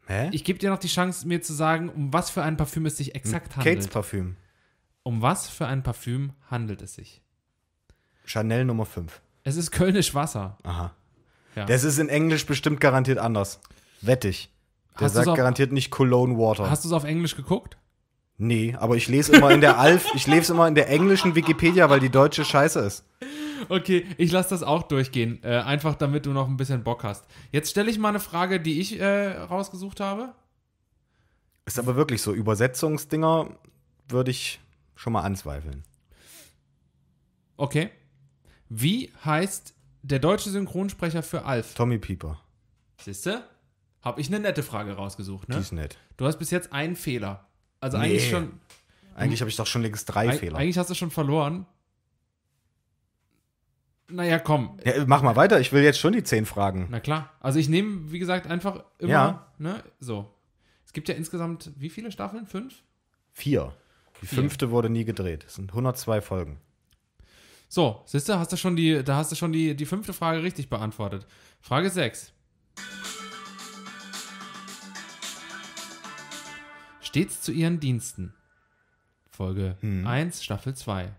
Speaker 2: Hä? Ich gebe dir noch die Chance, mir zu sagen, um was für ein Parfüm es sich hm, exakt handelt. Kates Parfüm. Um was für ein Parfüm handelt es sich?
Speaker 1: Chanel Nummer 5.
Speaker 2: Es ist Kölnisch Wasser. Aha. Ja. Das ist
Speaker 1: in Englisch bestimmt garantiert anders. Wettig. Der hast sagt auf, garantiert nicht Cologne Water. Hast du
Speaker 2: es auf Englisch geguckt?
Speaker 1: Nee, aber ich lese immer in der Alf, ich lese immer in der englischen Wikipedia, weil die deutsche scheiße ist.
Speaker 2: Okay, ich lasse das auch durchgehen, äh, einfach damit du noch ein bisschen Bock hast. Jetzt stelle ich mal eine Frage, die ich äh, rausgesucht habe.
Speaker 1: Ist aber wirklich so, Übersetzungsdinger
Speaker 2: würde ich schon mal anzweifeln. Okay. Wie heißt der deutsche Synchronsprecher für Alf. Tommy Pieper. Siehste? Habe ich eine nette Frage rausgesucht, ne? Die ist nett. Du hast bis jetzt einen Fehler. Also nee. eigentlich schon. Eigentlich habe ich doch schon längst drei Eig Fehler. Eigentlich hast du schon verloren.
Speaker 1: Naja, komm. Ja, mach mal weiter, ich will jetzt schon die zehn Fragen. Na klar.
Speaker 2: Also ich nehme, wie gesagt, einfach immer, ja. ne? So. Es gibt ja insgesamt wie viele Staffeln? Fünf?
Speaker 1: Vier. Die Vier. fünfte wurde nie gedreht. Es sind 102 Folgen.
Speaker 2: So, siehst du, hast du schon die, da hast du schon die, die fünfte Frage richtig beantwortet. Frage 6. Stets zu ihren Diensten. Folge hm. 1, Staffel 2.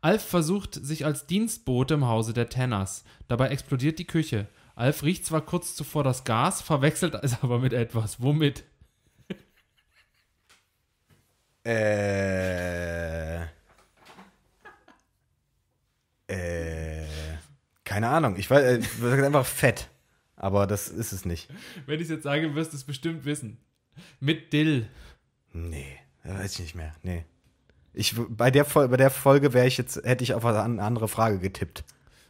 Speaker 2: Alf versucht sich als Dienstbote im Hause der Tanners. Dabei explodiert die Küche. Alf riecht zwar kurz zuvor das Gas, verwechselt es (laughs) aber mit etwas. Womit?
Speaker 1: Äh. Äh, keine Ahnung. Ich weiß, äh, ich einfach fett. Aber das ist es nicht.
Speaker 2: Wenn ich es jetzt sage, wirst du es bestimmt wissen. Mit Dill. Nee, weiß ich nicht mehr.
Speaker 1: Nee. Ich, bei, der, bei der Folge wäre ich jetzt, hätte ich auf eine andere Frage getippt.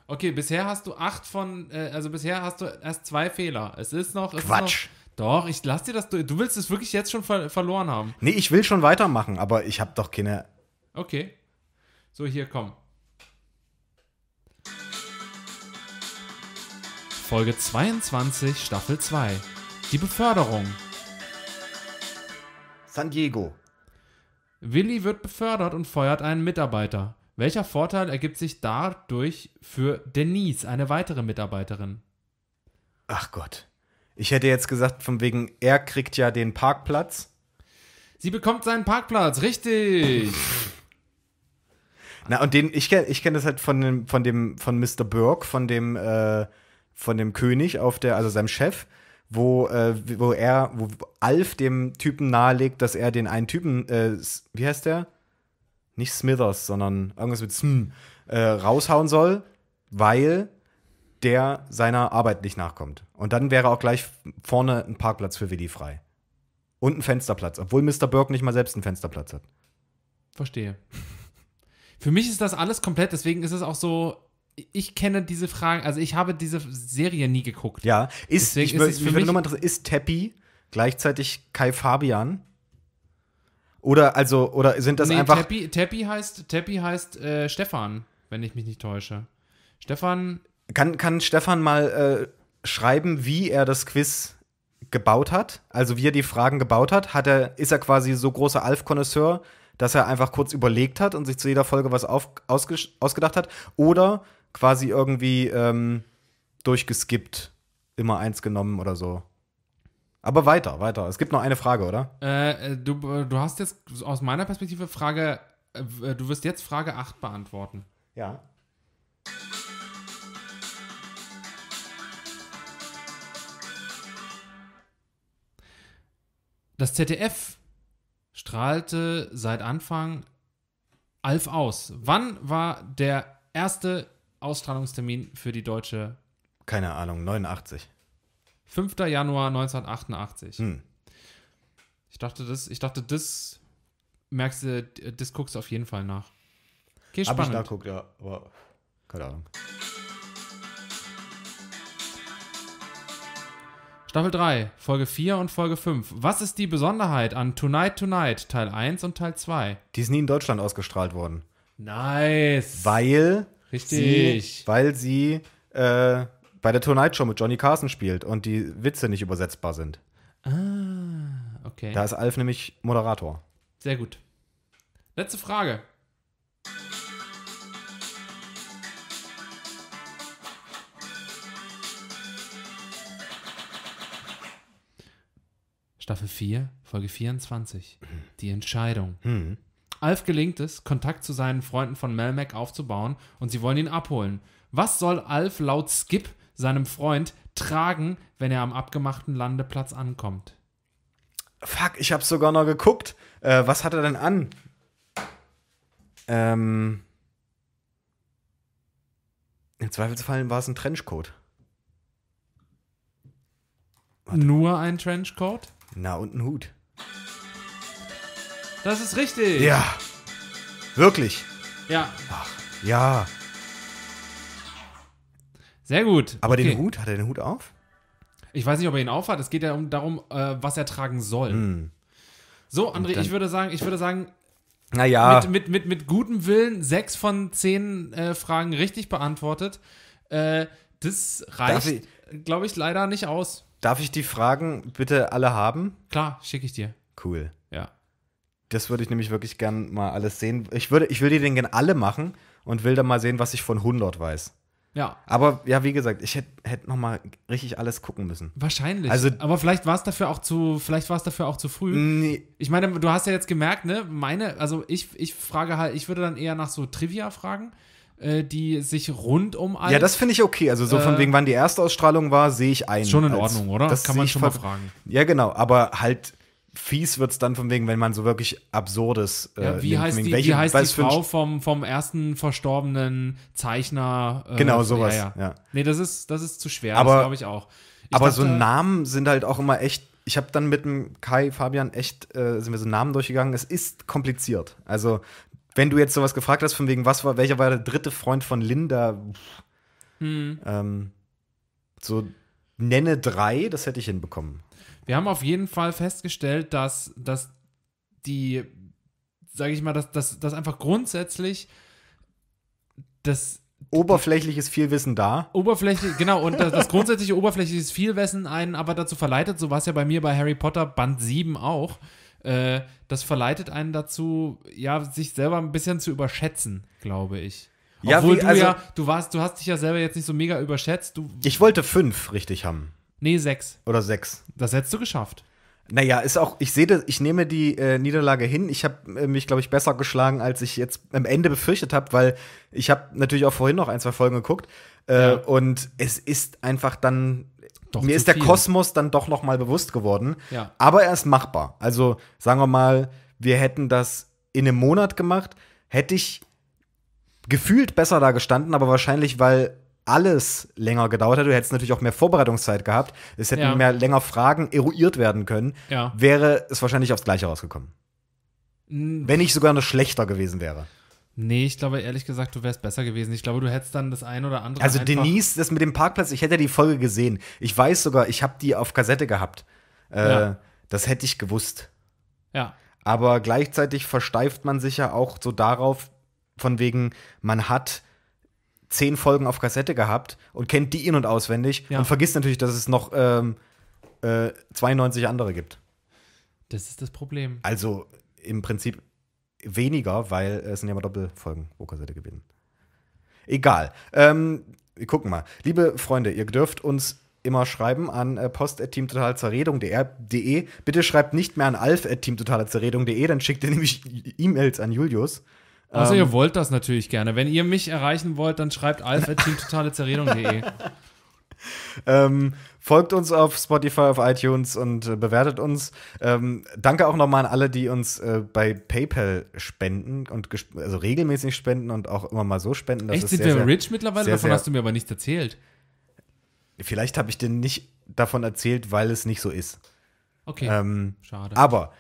Speaker 2: Okay, bisher hast du acht von, äh, also bisher hast du erst zwei Fehler. Es ist noch. Es Quatsch. Ist noch, doch, ich lass dir das. Du, du willst es wirklich jetzt schon ver verloren haben.
Speaker 1: Nee, ich will schon weitermachen, aber ich habe
Speaker 2: doch keine. Okay. So, hier, komm. Folge 22, Staffel 2. Die Beförderung. San Diego. Willi wird befördert und feuert einen Mitarbeiter. Welcher Vorteil ergibt sich dadurch für Denise, eine weitere Mitarbeiterin? Ach Gott. Ich hätte jetzt
Speaker 1: gesagt, von wegen, er kriegt ja den Parkplatz. Sie bekommt seinen Parkplatz, richtig. Na, und den, ich kenne ich kenn das halt von dem, von dem, von Mr. Burke, von dem, äh, von dem König auf der, also seinem Chef, wo, äh, wo er, wo Alf dem Typen nahelegt, dass er den einen Typen, äh, wie heißt der? Nicht Smithers, sondern irgendwas mit Sm, äh, raushauen soll, weil der seiner Arbeit nicht nachkommt. Und dann wäre auch gleich vorne ein Parkplatz für Willi frei. Und ein Fensterplatz, obwohl Mr. Burke nicht mal selbst einen Fensterplatz hat.
Speaker 2: Verstehe. Für mich ist das alles komplett, deswegen ist es auch so, ich kenne diese Fragen, also ich habe diese Serie nie geguckt. Ja, ist, Deswegen ich, ist es für mich, mich ist
Speaker 1: Teppi gleichzeitig Kai Fabian? Oder also oder sind das nee, einfach
Speaker 2: Teppi, Teppi heißt Teppi heißt äh, Stefan, wenn ich mich nicht täusche. Stefan kann kann Stefan mal äh, schreiben, wie er das Quiz
Speaker 1: gebaut hat, also wie er die Fragen gebaut hat, hat er ist er quasi so großer alf konnoisseur dass er einfach kurz überlegt hat und sich zu jeder Folge was auf, ausgedacht hat oder quasi irgendwie ähm, durchgeskippt, immer eins genommen oder so. Aber weiter, weiter. Es gibt noch eine Frage, oder?
Speaker 2: Äh, äh du, äh, du hast jetzt aus meiner Perspektive Frage, äh, du wirst jetzt Frage 8 beantworten. Ja. Das ZDF strahlte seit Anfang Alf aus. Wann war der erste Ausstrahlungstermin für die deutsche. Keine Ahnung, 89. 5. Januar 1988. Hm. Ich dachte, das, ich dachte, das merkst du, das guckst du auf jeden Fall nach. Okay, spannend. Hab ich
Speaker 1: nachguckt, ja, aber keine Ahnung.
Speaker 2: Staffel 3, Folge 4 und Folge 5. Was ist die Besonderheit an Tonight Tonight, Teil 1 und Teil 2?
Speaker 1: Die ist nie in Deutschland ausgestrahlt worden. Nice. Weil Richtig. Sie, weil sie äh, bei der Tonight Show mit Johnny Carson spielt und die Witze nicht übersetzbar sind.
Speaker 2: Ah, okay. Da ist
Speaker 1: Alf nämlich Moderator.
Speaker 2: Sehr gut. Letzte Frage. Staffel 4, Folge 24. Die Entscheidung. Hm. Alf gelingt es, Kontakt zu seinen Freunden von Melmac aufzubauen und sie wollen ihn abholen. Was soll Alf laut Skip, seinem Freund, tragen, wenn er am abgemachten Landeplatz ankommt?
Speaker 1: Fuck, ich hab's sogar noch geguckt. Äh, was hat er denn an? Ähm. Im Zweifelsfall war es ein Trenchcoat. Warte. Nur ein
Speaker 2: Trenchcoat?
Speaker 1: Na, und ein Hut.
Speaker 2: Das ist richtig. Ja. Wirklich. Ja. Ach, ja. Sehr gut. Aber okay. den Hut, hat er den Hut auf? Ich weiß nicht, ob er ihn aufhat. Es geht ja um, darum, äh, was er tragen soll. Hm. So, André, ich würde sagen, ich würde sagen, naja. mit, mit, mit, mit gutem Willen sechs von zehn äh, Fragen richtig beantwortet. Äh, das reicht, glaube ich, leider nicht aus.
Speaker 1: Darf ich die Fragen bitte alle haben? Klar, schicke ich dir. Cool. Ja. Das würde ich nämlich wirklich gern mal alles sehen. Ich, würde, ich will die Dinge alle machen und will dann mal sehen, was ich von 100 weiß. Ja. Aber ja, wie gesagt, ich hätte hätt noch mal richtig alles gucken müssen. Wahrscheinlich. Also,
Speaker 2: aber vielleicht war es dafür auch zu, vielleicht war es dafür auch zu früh. Nee. Ich meine, du hast ja jetzt gemerkt, ne, meine, also ich, ich frage halt, ich würde dann eher nach so Trivia fragen, äh, die sich rund um alles. Ja, das finde ich okay. Also so äh, von wegen,
Speaker 1: wann die erste Ausstrahlung war, sehe ich ein. Schon in Ordnung, oder? Das kann man schon mal fragen. Ja, genau. Aber halt fies wird es dann von wegen, wenn man so wirklich absurdes. Äh, ja, wie, heißt die, Welche, wie heißt die Frau
Speaker 2: vom, vom ersten verstorbenen Zeichner? Äh, genau, sowas. Ja, ja. ja, Nee, das ist, das ist zu schwer, aber, das glaube ich auch. Ich aber dachte, so Namen sind halt auch immer
Speaker 1: echt. Ich habe dann mit dem Kai Fabian echt, äh, sind wir so Namen durchgegangen. Es ist kompliziert. Also, wenn du jetzt sowas gefragt hast, von wegen, was war, welcher war der dritte Freund von Linda?
Speaker 2: Hm. Ähm,
Speaker 1: so nenne drei, das hätte ich hinbekommen
Speaker 2: wir haben auf jeden Fall festgestellt, dass, dass die, sage ich mal, dass, dass, dass einfach grundsätzlich das Oberflächlich ist viel Wissen da. Oberflächlich, genau. Und das, das grundsätzliche oberflächlich ist viel Wissen einen aber dazu verleitet, so war es ja bei mir bei Harry Potter Band 7 auch, äh, das verleitet einen dazu, ja, sich selber ein bisschen zu überschätzen, glaube ich. Ja, Obwohl wie, also, du ja, du warst, du hast dich ja selber jetzt nicht so mega überschätzt. Du,
Speaker 1: ich wollte fünf richtig haben. Nee, sechs. Oder sechs. Das hättest du geschafft. Naja, ist auch, ich sehe ich nehme die äh, Niederlage hin. Ich habe äh, mich, glaube ich, besser geschlagen, als ich jetzt am Ende befürchtet habe, weil ich habe natürlich auch vorhin noch ein, zwei Folgen geguckt. Äh, ja. Und es ist einfach dann, doch mir ist der viel. Kosmos dann doch noch mal bewusst geworden. Ja. Aber er ist machbar. Also sagen wir mal, wir hätten das in einem Monat gemacht, hätte ich gefühlt besser da gestanden, aber wahrscheinlich, weil alles länger gedauert hätte, du hättest natürlich auch mehr Vorbereitungszeit gehabt, es hätten ja. mehr länger Fragen eruiert werden können, ja. wäre es wahrscheinlich aufs Gleiche rausgekommen. Mhm. Wenn ich sogar noch schlechter gewesen wäre.
Speaker 2: Nee, ich glaube ehrlich gesagt, du wärst besser gewesen. Ich glaube, du hättest dann das ein oder andere. Also Denise,
Speaker 1: das mit dem Parkplatz, ich hätte die Folge gesehen. Ich weiß sogar, ich habe die auf Kassette gehabt. Äh, ja. Das hätte ich gewusst. Ja. Aber gleichzeitig versteift man sich ja auch so darauf, von wegen, man hat zehn Folgen auf Kassette gehabt und kennt die in- und auswendig ja. und vergisst natürlich, dass es noch ähm, äh, 92 andere gibt. Das
Speaker 2: ist das Problem.
Speaker 1: Also im Prinzip weniger, weil äh, es sind ja immer Doppelfolgen pro Kassette gewinnen. Egal. Ähm, wir gucken mal. Liebe Freunde, ihr dürft uns immer schreiben an äh, post.teamtotalzerredung.de. Bitte schreibt nicht mehr an alf.teamtotalzerredung.de, dann schickt ihr nämlich E-Mails an
Speaker 2: Julius. Also ähm, ihr wollt das natürlich gerne. Wenn ihr mich erreichen wollt, dann schreibt alpha.teamtotalezerredung.de. (laughs)
Speaker 1: Ähm, folgt uns auf Spotify, auf iTunes und äh, bewertet uns. Ähm, danke auch nochmal an alle, die uns äh, bei PayPal spenden und also regelmäßig spenden und auch immer mal so spenden. Das Echt, sind sehr, wir sehr, rich mittlerweile? Sehr, davon hast du mir aber nichts erzählt. Vielleicht habe ich dir nicht davon erzählt, weil es nicht so ist. Okay. Ähm, Schade. Aber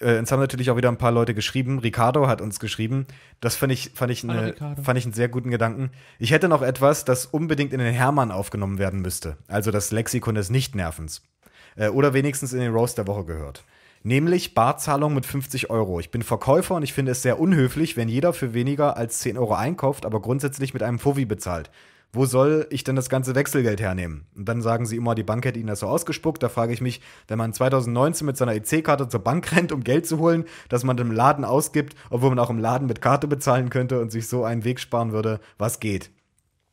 Speaker 1: äh, uns haben natürlich auch wieder ein paar Leute geschrieben. Ricardo hat uns geschrieben. Das fand ich, fand, ich eine, fand ich einen sehr guten Gedanken. Ich hätte noch etwas, das unbedingt in den Hermann aufgenommen werden müsste. Also das Lexikon des Nichtnervens. Äh, oder wenigstens in den Roast der Woche gehört. Nämlich Barzahlung mit 50 Euro. Ich bin Verkäufer und ich finde es sehr unhöflich, wenn jeder für weniger als 10 Euro einkauft, aber grundsätzlich mit einem Fovi bezahlt wo soll ich denn das ganze Wechselgeld hernehmen? Und dann sagen sie immer, die Bank hätte ihnen das so ausgespuckt. Da frage ich mich, wenn man 2019 mit seiner EC-Karte zur Bank (laughs) rennt, um Geld zu holen, dass man im Laden ausgibt, obwohl man auch im Laden mit Karte bezahlen könnte und sich so einen Weg sparen würde, was geht?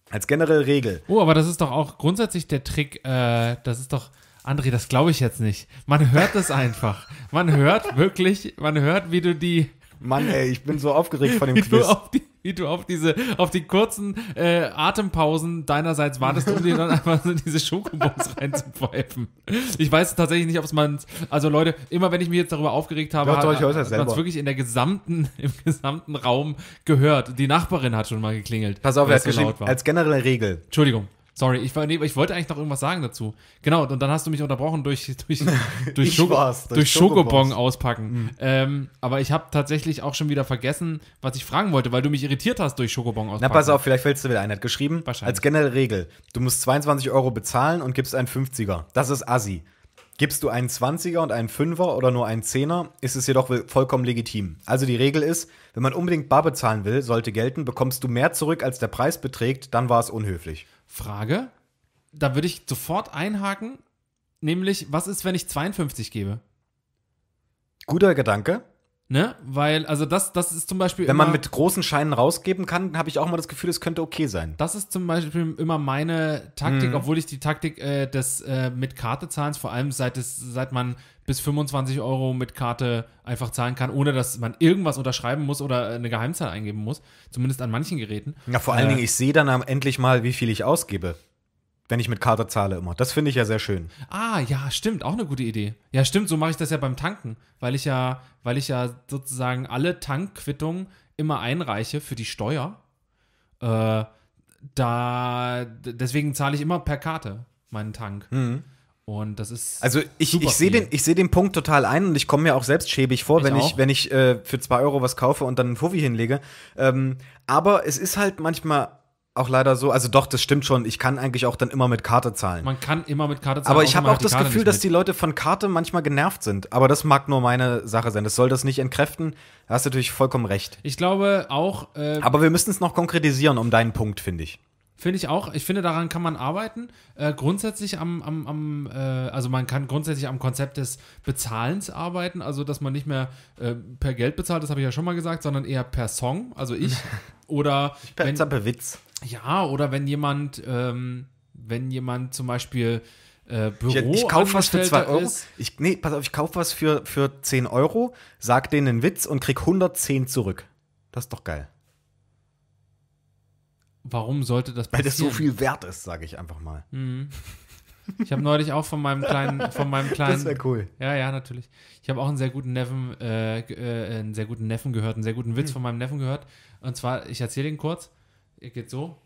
Speaker 1: Als generelle Regel.
Speaker 2: Oh, aber das ist doch auch grundsätzlich der Trick, äh, das ist doch. André, das glaube ich jetzt nicht. Man hört es einfach. Man hört wirklich, man hört, wie du die. Mann, ey, ich bin so aufgeregt von dem (laughs) Quiz wie du auf diese, auf die kurzen äh, Atempausen deinerseits wartest, um dir dann (laughs) einfach so diese Schokobons reinzupfeifen. Ich weiß tatsächlich nicht, ob es man, also Leute, immer wenn ich mich jetzt darüber aufgeregt habe, hat, hat man es wirklich in der gesamten, (laughs) im gesamten Raum gehört. Die Nachbarin hat schon mal geklingelt. Pass auf, er hat geschrieben, als generelle Regel. Entschuldigung. Sorry, ich, nee, ich wollte eigentlich noch irgendwas sagen dazu. Genau, und dann hast du mich unterbrochen durch, (laughs) durch, durch, Schoko, durch, durch Schokobon auspacken. Mhm. Ähm, aber ich habe tatsächlich auch schon wieder vergessen, was ich fragen wollte, weil du mich irritiert hast durch Schokobon auspacken. Na, pass auf, vielleicht fällst du wieder ein. Hat geschrieben, als
Speaker 1: generelle Regel, du musst 22 Euro bezahlen und gibst einen 50er. Das ist assi. Gibst du einen 20er und einen 5er oder nur einen 10er, ist es jedoch vollkommen legitim. Also die Regel ist, wenn man unbedingt bar bezahlen will, sollte gelten, bekommst du mehr zurück, als der Preis beträgt, dann war es
Speaker 2: unhöflich. Frage, da würde ich sofort einhaken, nämlich, was ist, wenn ich 52 gebe? Guter Gedanke. Ne? Weil, also das,
Speaker 1: das ist zum Beispiel. Wenn immer, man mit großen Scheinen rausgeben kann, habe ich auch mal das Gefühl, es könnte okay sein.
Speaker 2: Das ist zum Beispiel immer meine Taktik, mhm. obwohl ich die Taktik äh, des äh, mit Karte zahlens, vor allem seit, es, seit man bis 25 Euro mit Karte einfach zahlen kann, ohne dass man irgendwas unterschreiben muss oder eine Geheimzahl eingeben muss, zumindest an manchen Geräten. Ja, vor allen äh, Dingen, ich sehe dann endlich mal,
Speaker 1: wie viel ich ausgebe wenn ich mit Karte zahle immer. Das finde ich ja sehr schön.
Speaker 2: Ah, ja, stimmt, auch eine gute Idee. Ja, stimmt, so mache ich das ja beim Tanken, weil ich ja, weil ich ja sozusagen alle Tankquittungen immer einreiche für die Steuer. Äh, da deswegen zahle ich immer per Karte meinen Tank. Mhm. Und das ist. Also ich, ich sehe den,
Speaker 1: seh den Punkt total ein und ich komme mir auch selbst schäbig vor, ich wenn auch. ich, wenn ich äh, für zwei Euro was kaufe und dann einen Fuffi hinlege. Ähm, aber es ist halt manchmal auch leider so. Also doch, das stimmt schon. Ich kann eigentlich auch dann immer mit Karte zahlen. Man kann immer mit Karte zahlen. Aber ich habe auch das Gefühl, dass die Leute von Karte manchmal genervt sind. Aber das mag nur meine Sache sein. Das soll das nicht entkräften. Da hast du natürlich vollkommen recht.
Speaker 2: Ich glaube auch. Äh, Aber
Speaker 1: wir müssen es noch konkretisieren um deinen Punkt, finde ich.
Speaker 2: Finde ich auch. Ich finde, daran kann man arbeiten. Äh, grundsätzlich am, am, am äh, also man kann grundsätzlich am Konzept des Bezahlens arbeiten, also dass man nicht mehr äh, per Geld bezahlt, das habe ich ja schon mal gesagt, sondern eher per Song, also ich. (laughs) Oder per, wenn, per Witz. Ja, oder wenn jemand, ähm, wenn jemand zum Beispiel äh, Büro Ich, ich kaufe was für 2 Euro.
Speaker 1: Ich, nee, pass auf, ich kaufe was für, für 10 Euro, sag denen einen Witz und krieg 110
Speaker 2: zurück. Das ist doch geil. Warum sollte das passieren? Weil das so
Speaker 1: viel wert ist, sage ich einfach mal.
Speaker 2: Mhm. Ich habe neulich auch von meinem kleinen, von meinem (laughs) kleinen. Das wäre cool. Ja, ja, natürlich. Ich habe auch einen sehr guten Neffen, äh, äh, einen sehr guten Neffen gehört, einen sehr guten Witz mhm. von meinem Neffen gehört. Und zwar, ich erzähle den kurz. Ihr geht so.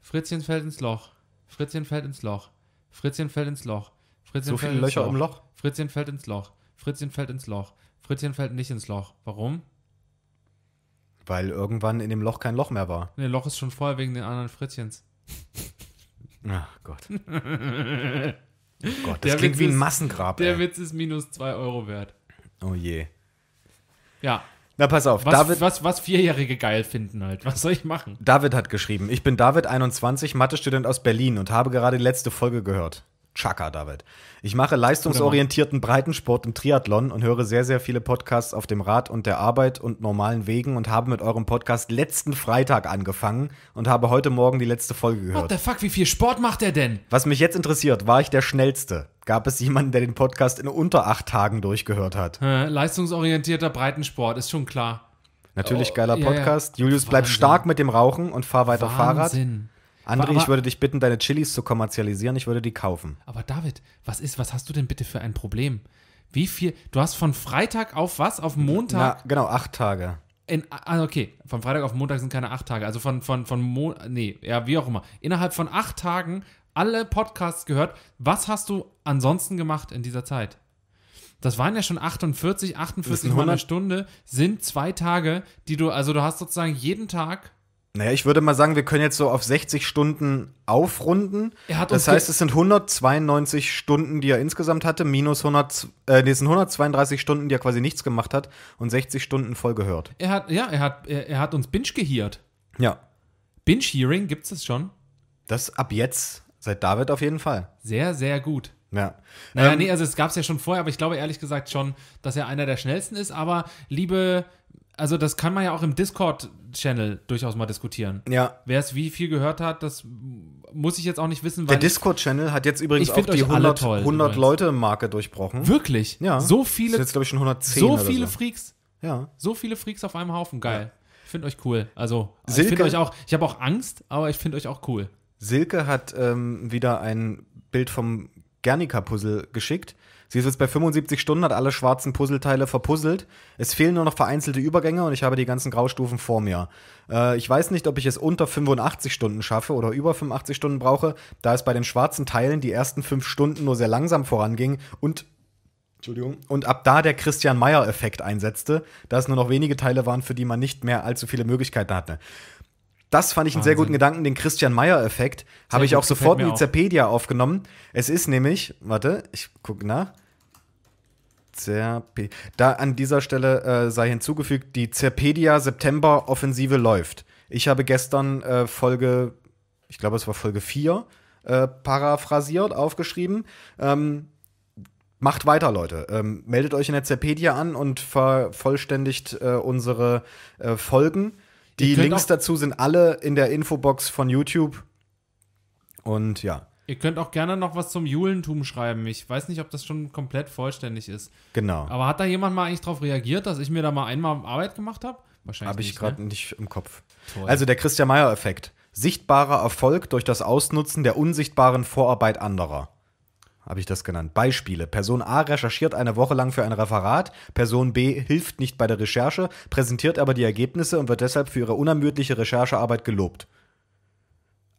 Speaker 2: Fritzchen fällt ins Loch. Fritzchen fällt ins Loch. Fritzchen fällt ins Loch. Fritzchen so viele Löcher Loch. im Loch. Fritzchen fällt ins Loch. Fritzchen fällt ins Loch. Fritzchen fällt nicht ins Loch. Warum?
Speaker 1: Weil irgendwann in dem Loch kein Loch mehr war.
Speaker 2: Nee, Loch ist schon vorher wegen den anderen Fritzchens.
Speaker 1: (laughs) Ach
Speaker 2: Gott. oh (laughs) Gott, das der klingt Witz wie ein Massengrab. Ist, der Witz ist minus 2 Euro wert. Oh je. Ja,
Speaker 1: na, pass auf, was, David. Was, was Vierjährige geil finden halt. Was soll ich machen? David hat geschrieben: Ich bin David, 21, Mathestudent aus Berlin und habe gerade die letzte Folge gehört. Chaka, David. Ich mache leistungsorientierten Breitensport im Triathlon und höre sehr, sehr viele Podcasts auf dem Rad und der Arbeit und normalen Wegen und habe mit eurem Podcast letzten Freitag angefangen und habe heute Morgen die letzte Folge gehört. What the
Speaker 2: fuck, wie viel Sport macht er denn?
Speaker 1: Was mich jetzt interessiert, war ich der Schnellste? gab es jemanden, der den Podcast in unter acht Tagen durchgehört hat.
Speaker 2: Leistungsorientierter Breitensport, ist schon klar. Natürlich oh, geiler oh, Podcast. Ja, Julius, bleib Wahnsinn. stark
Speaker 1: mit dem Rauchen und fahr weiter Wahnsinn. Fahrrad. André, ich würde dich bitten, deine Chilis zu kommerzialisieren. Ich würde die kaufen.
Speaker 2: Aber David, was ist, was hast du denn bitte für ein Problem? Wie viel? Du hast von Freitag auf was? Auf Montag? Na, genau, acht Tage. In, also okay, von Freitag auf Montag sind keine acht Tage. Also von, von, von Mo nee, ja, wie auch immer. Innerhalb von acht Tagen alle Podcasts gehört. Was hast du ansonsten gemacht in dieser Zeit? Das waren ja schon 48, 48 Mal eine Stunde sind zwei Tage, die du, also du hast sozusagen jeden Tag
Speaker 1: naja, ich würde mal sagen, wir können jetzt so auf 60 Stunden aufrunden. das heißt, es sind 192 Stunden, die er insgesamt hatte, minus 100, äh, nee, es sind 132 Stunden, die er quasi nichts gemacht hat und 60 Stunden voll gehört.
Speaker 2: Er hat, ja, er hat, er, er hat uns binge geheart. Ja. Binge-Hearing es das schon? Das ab jetzt. Seit David auf jeden Fall. Sehr, sehr gut. Ja. Naja, ähm, nee, also es gab es ja schon vorher, aber ich glaube ehrlich gesagt schon, dass er einer der schnellsten ist. Aber liebe, also das kann man ja auch im Discord-Channel durchaus mal diskutieren. Ja. Wer es wie viel gehört hat, das muss ich jetzt auch nicht wissen. der Discord-Channel hat jetzt übrigens auch die 100, Leute-Marke durchbrochen.
Speaker 1: Wirklich? Ja. So viele. Das ist jetzt glaube ich schon 110. So viele so.
Speaker 2: Freaks. Ja. So viele Freaks auf einem Haufen. Geil. Ja. Ich finde euch cool. Also, Silke. ich finde euch auch, ich habe auch Angst, aber ich finde euch auch cool.
Speaker 1: Silke hat ähm, wieder ein Bild vom Guernica-Puzzle geschickt. Sie ist jetzt bei 75 Stunden, hat alle schwarzen Puzzleteile verpuzzelt. Es fehlen nur noch vereinzelte Übergänge und ich habe die ganzen Graustufen vor mir. Äh, ich weiß nicht, ob ich es unter 85 Stunden schaffe oder über 85 Stunden brauche, da es bei den schwarzen Teilen die ersten fünf Stunden nur sehr langsam voranging und Entschuldigung. Und ab da der Christian Meyer-Effekt einsetzte, da es nur noch wenige Teile waren, für die man nicht mehr allzu viele Möglichkeiten hatte. Das fand ich einen sehr guten Gedanken, den Christian Meyer-Effekt. Habe ich auch sofort in Wikipedia aufgenommen. Es ist nämlich, warte, ich gucke nach. Zerpe da an dieser Stelle äh, sei hinzugefügt, die Zerpedia September Offensive läuft. Ich habe gestern äh, Folge, ich glaube, es war Folge 4, äh, paraphrasiert, aufgeschrieben. Ähm, macht weiter, Leute. Ähm, meldet euch in der Zerpedia an und vervollständigt äh, unsere äh, Folgen. Die Links dazu sind alle in der Infobox von YouTube. Und ja.
Speaker 2: Ihr könnt auch gerne noch was zum Julentum schreiben. Ich weiß nicht, ob das schon komplett vollständig ist. Genau. Aber hat da jemand mal eigentlich darauf reagiert, dass ich mir da mal einmal Arbeit gemacht habe? Wahrscheinlich. nicht. Habe ich gerade
Speaker 1: ne? nicht im Kopf. Toll. Also der Christian Meyer-Effekt. Sichtbarer Erfolg durch das Ausnutzen der unsichtbaren Vorarbeit anderer habe ich das genannt. Beispiele. Person A recherchiert eine Woche lang für ein Referat, Person B hilft nicht bei der Recherche, präsentiert aber die Ergebnisse und wird deshalb für ihre unermüdliche Recherchearbeit gelobt.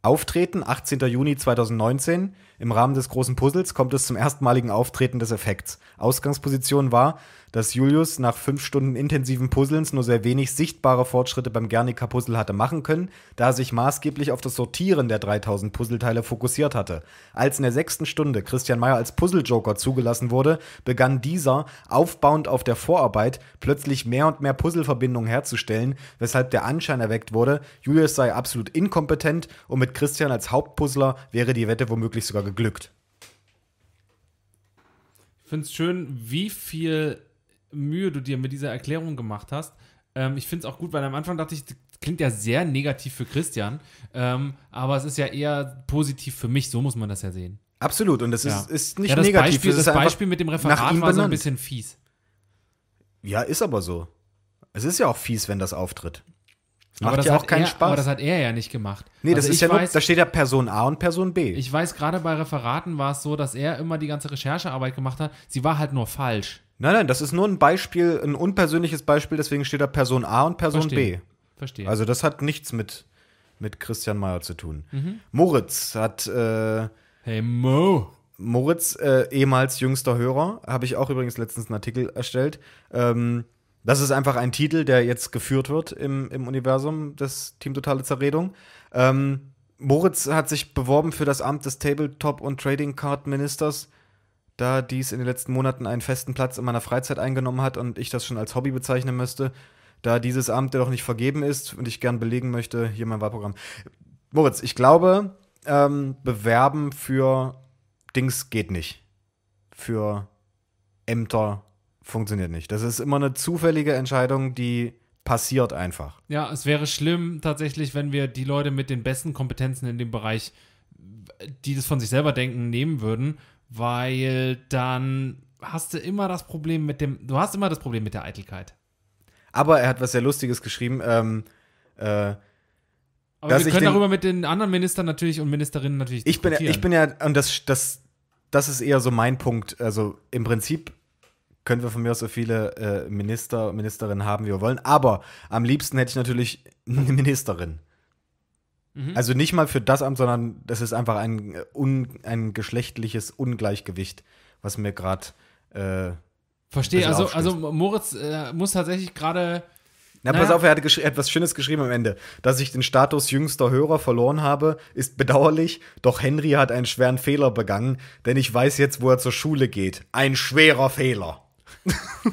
Speaker 1: Auftreten 18. Juni 2019 im Rahmen des großen Puzzles kommt es zum erstmaligen Auftreten des Effekts. Ausgangsposition war, dass Julius nach fünf Stunden intensiven Puzzlens nur sehr wenig sichtbare Fortschritte beim Guernica-Puzzle hatte machen können, da er sich maßgeblich auf das Sortieren der 3000 Puzzleteile fokussiert hatte. Als in der sechsten Stunde Christian Meyer als Puzzle-Joker zugelassen wurde, begann dieser, aufbauend auf der Vorarbeit, plötzlich mehr und mehr Puzzleverbindungen herzustellen, weshalb der Anschein erweckt wurde, Julius sei absolut inkompetent und mit Christian als Hauptpuzzler wäre die Wette womöglich sogar geglückt.
Speaker 2: Ich finde es schön, wie viel Mühe du dir mit dieser Erklärung gemacht hast. Ähm, ich finde es auch gut, weil am Anfang dachte ich, das klingt ja sehr negativ für Christian, ähm, aber es ist ja eher positiv für mich, so muss man das ja sehen.
Speaker 1: Absolut, und das ja. ist, ist nicht ja, das negativ. Beispiel, das, das Beispiel mit dem Referat war so ein bisschen fies. Ja, ist aber so. Es ist ja auch fies, wenn das auftritt. Macht aber das ja auch keinen er, Spaß. Aber das hat er ja nicht gemacht. Nee, also das ist ja weiß, nur, da steht ja Person
Speaker 2: A und Person B. Ich weiß, gerade bei Referaten war es so, dass er immer die ganze Recherchearbeit gemacht hat. Sie war halt nur falsch.
Speaker 1: Nein, nein, das ist nur ein Beispiel, ein unpersönliches Beispiel, deswegen steht da Person A und Person Verstehe. B. Verstehe. Also das hat nichts mit, mit Christian Mayer zu tun. Mhm. Moritz hat. Äh, hey Mo! Moritz, äh, ehemals jüngster Hörer, habe ich auch übrigens letztens einen Artikel erstellt. Ähm, das ist einfach ein Titel, der jetzt geführt wird im, im Universum des Team Totale Zerredung. Ähm, Moritz hat sich beworben für das Amt des Tabletop- und Trading Card Ministers, da dies in den letzten Monaten einen festen Platz in meiner Freizeit eingenommen hat und ich das schon als Hobby bezeichnen müsste, da dieses Amt jedoch nicht vergeben ist und ich gern belegen möchte, hier mein Wahlprogramm. Moritz, ich glaube, ähm, bewerben für Dings geht nicht. Für Ämter funktioniert nicht. Das ist immer eine zufällige Entscheidung, die passiert einfach.
Speaker 2: Ja, es wäre schlimm tatsächlich, wenn wir die Leute mit den besten Kompetenzen in dem Bereich, die das von sich selber denken, nehmen würden, weil dann hast du immer das Problem mit dem, du hast immer das Problem mit der Eitelkeit.
Speaker 1: Aber er hat was sehr Lustiges geschrieben. Ähm, äh, aber wir können den, darüber
Speaker 2: mit den anderen Ministern natürlich und Ministerinnen natürlich ich bin, ich bin
Speaker 1: ja, und das, das, das ist eher so mein Punkt. Also im Prinzip können wir von mir aus so viele äh, Minister, Ministerinnen haben, wie wir wollen. Aber am liebsten hätte ich natürlich eine Ministerin. Mhm. Also nicht mal für das Amt, sondern das ist einfach ein, äh, un, ein geschlechtliches Ungleichgewicht, was mir gerade. Äh, Verstehe, also, also
Speaker 2: Moritz äh, muss tatsächlich gerade. Na, naja. pass auf,
Speaker 1: er hat etwas Schönes geschrieben am Ende. Dass ich den Status jüngster Hörer verloren habe, ist bedauerlich, doch Henry hat einen schweren Fehler begangen, denn ich weiß jetzt, wo er zur Schule geht. Ein schwerer
Speaker 2: Fehler.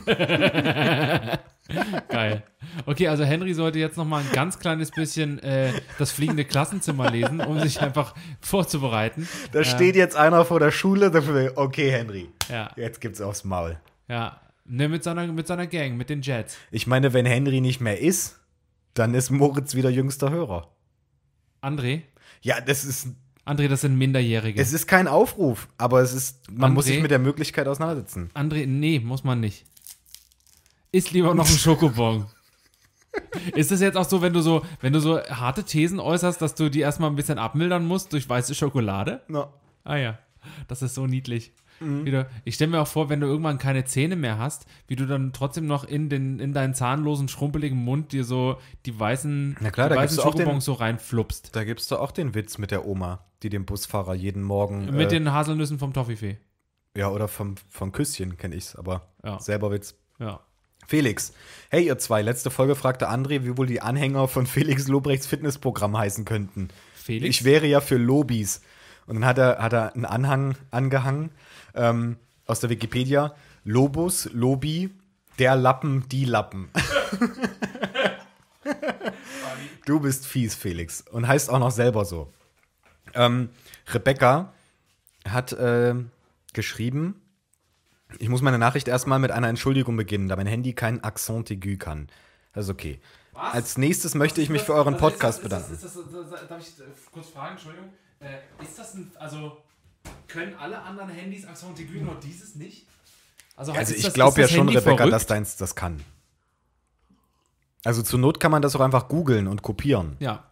Speaker 2: (laughs) Geil. Okay, also Henry sollte jetzt noch mal ein ganz kleines bisschen äh, das fliegende Klassenzimmer lesen, um sich einfach vorzubereiten. Da steht
Speaker 1: ähm, jetzt einer vor der Schule, dafür, okay, Henry,
Speaker 2: ja. jetzt gibt's aufs Maul. Ja, ne, mit seiner, mit seiner Gang, mit den Jets. Ich meine, wenn Henry nicht mehr ist,
Speaker 1: dann ist Moritz wieder jüngster Hörer.
Speaker 2: André? Ja, das ist André, das sind Minderjährige. Es ist
Speaker 1: kein Aufruf, aber es ist, man André, muss sich mit der
Speaker 2: Möglichkeit auseinandersetzen. André, nee, muss man nicht. Ist lieber noch ein Schokobon. (laughs) ist es jetzt auch so, wenn du so, wenn du so harte Thesen äußerst, dass du die erstmal ein bisschen abmildern musst durch weiße Schokolade? No. Ah ja, das ist so niedlich. Mhm. Wieder. Ich stelle mir auch vor, wenn du irgendwann keine Zähne mehr hast, wie du dann trotzdem noch in, den, in deinen zahnlosen, schrumpeligen Mund dir so die weißen, Na klar, die da weißen Schokobons so
Speaker 1: reinflupst. Da gibst du auch den Witz mit der Oma, die dem Busfahrer jeden Morgen. Mit äh,
Speaker 2: den Haselnüssen vom Toffifee.
Speaker 1: Ja, oder vom, vom Küsschen kenne ich es, aber ja. selber Witz. Ja. Felix, hey ihr zwei, letzte Folge fragte André, wie wohl die Anhänger von Felix Lobrechts Fitnessprogramm heißen könnten. Felix? Ich wäre ja für Lobis. Und dann hat er, hat er einen Anhang angehangen ähm, aus der Wikipedia. Lobus, Lobi, der Lappen, die Lappen. du bist fies, Felix. Und heißt auch noch selber so. Ähm, Rebecca hat äh, geschrieben, ich muss meine Nachricht erstmal mit einer Entschuldigung beginnen, da mein Handy keinen Accent aigu kann. Das ist okay. Was? Als nächstes möchte ich mich für euren also Podcast bedanken.
Speaker 2: Äh, darf ich äh, kurz fragen, Entschuldigung? Äh, ist das ein, also können alle anderen Handys am Sounddegree nur dieses nicht? Also, also ich glaube ja schon, Handy Rebecca, verrückt? dass
Speaker 1: deins das kann. Also zur Not kann man das auch einfach googeln und kopieren. Ja.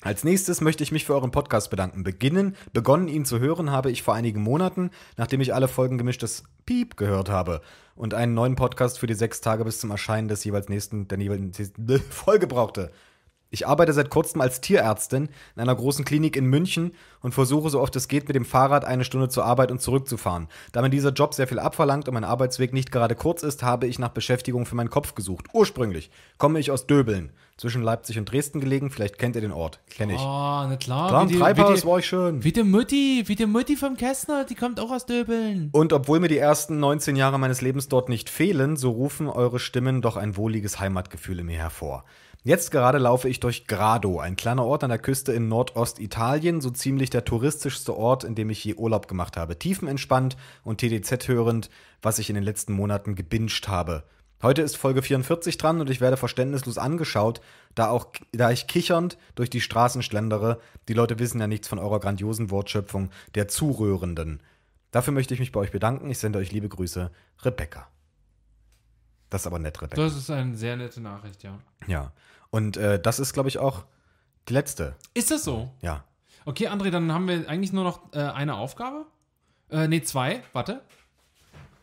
Speaker 1: Als nächstes möchte ich mich für euren Podcast bedanken. Beginnen, begonnen ihn zu hören habe ich vor einigen Monaten, nachdem ich alle Folgen gemischtes Piep gehört habe und einen neuen Podcast für die sechs Tage bis zum Erscheinen des jeweils nächsten der jeweiligen (laughs) Folge brauchte. Ich arbeite seit kurzem als Tierärztin in einer großen Klinik in München und versuche so oft es geht, mit dem Fahrrad eine Stunde zur Arbeit und zurückzufahren. Da mir dieser Job sehr viel abverlangt und mein Arbeitsweg nicht gerade kurz ist, habe ich nach Beschäftigung für meinen Kopf gesucht. Ursprünglich komme ich aus Döbeln, zwischen Leipzig und Dresden gelegen. Vielleicht kennt ihr den Ort. Kenne ich. oh, na klar. Klar, wie Treiber, die, wie die,
Speaker 2: war ich schön. Wie die Mutti, wie die Mutti vom Kästner, die kommt auch aus Döbeln.
Speaker 1: Und obwohl mir die ersten 19 Jahre meines Lebens dort nicht fehlen, so rufen eure Stimmen doch ein wohliges Heimatgefühl in mir hervor. Jetzt gerade laufe ich durch Grado, ein kleiner Ort an der Küste in Nordostitalien, so ziemlich der touristischste Ort, in dem ich je Urlaub gemacht habe. Tiefenentspannt und TDZ hörend, was ich in den letzten Monaten gebinged habe. Heute ist Folge 44 dran und ich werde verständnislos angeschaut, da, auch, da ich kichernd durch die Straßen schlendere. Die Leute wissen ja nichts von eurer grandiosen Wortschöpfung, der Zurührenden. Dafür möchte ich mich bei euch bedanken. Ich sende euch liebe Grüße, Rebecca. Das ist aber nett, Rebecca. Das
Speaker 2: ist eine sehr nette Nachricht, ja.
Speaker 1: Ja. Und äh, das ist, glaube ich, auch die letzte. Ist das so? Ja.
Speaker 2: Okay, André, dann haben wir eigentlich nur noch äh, eine Aufgabe. Äh, nee, zwei. Warte.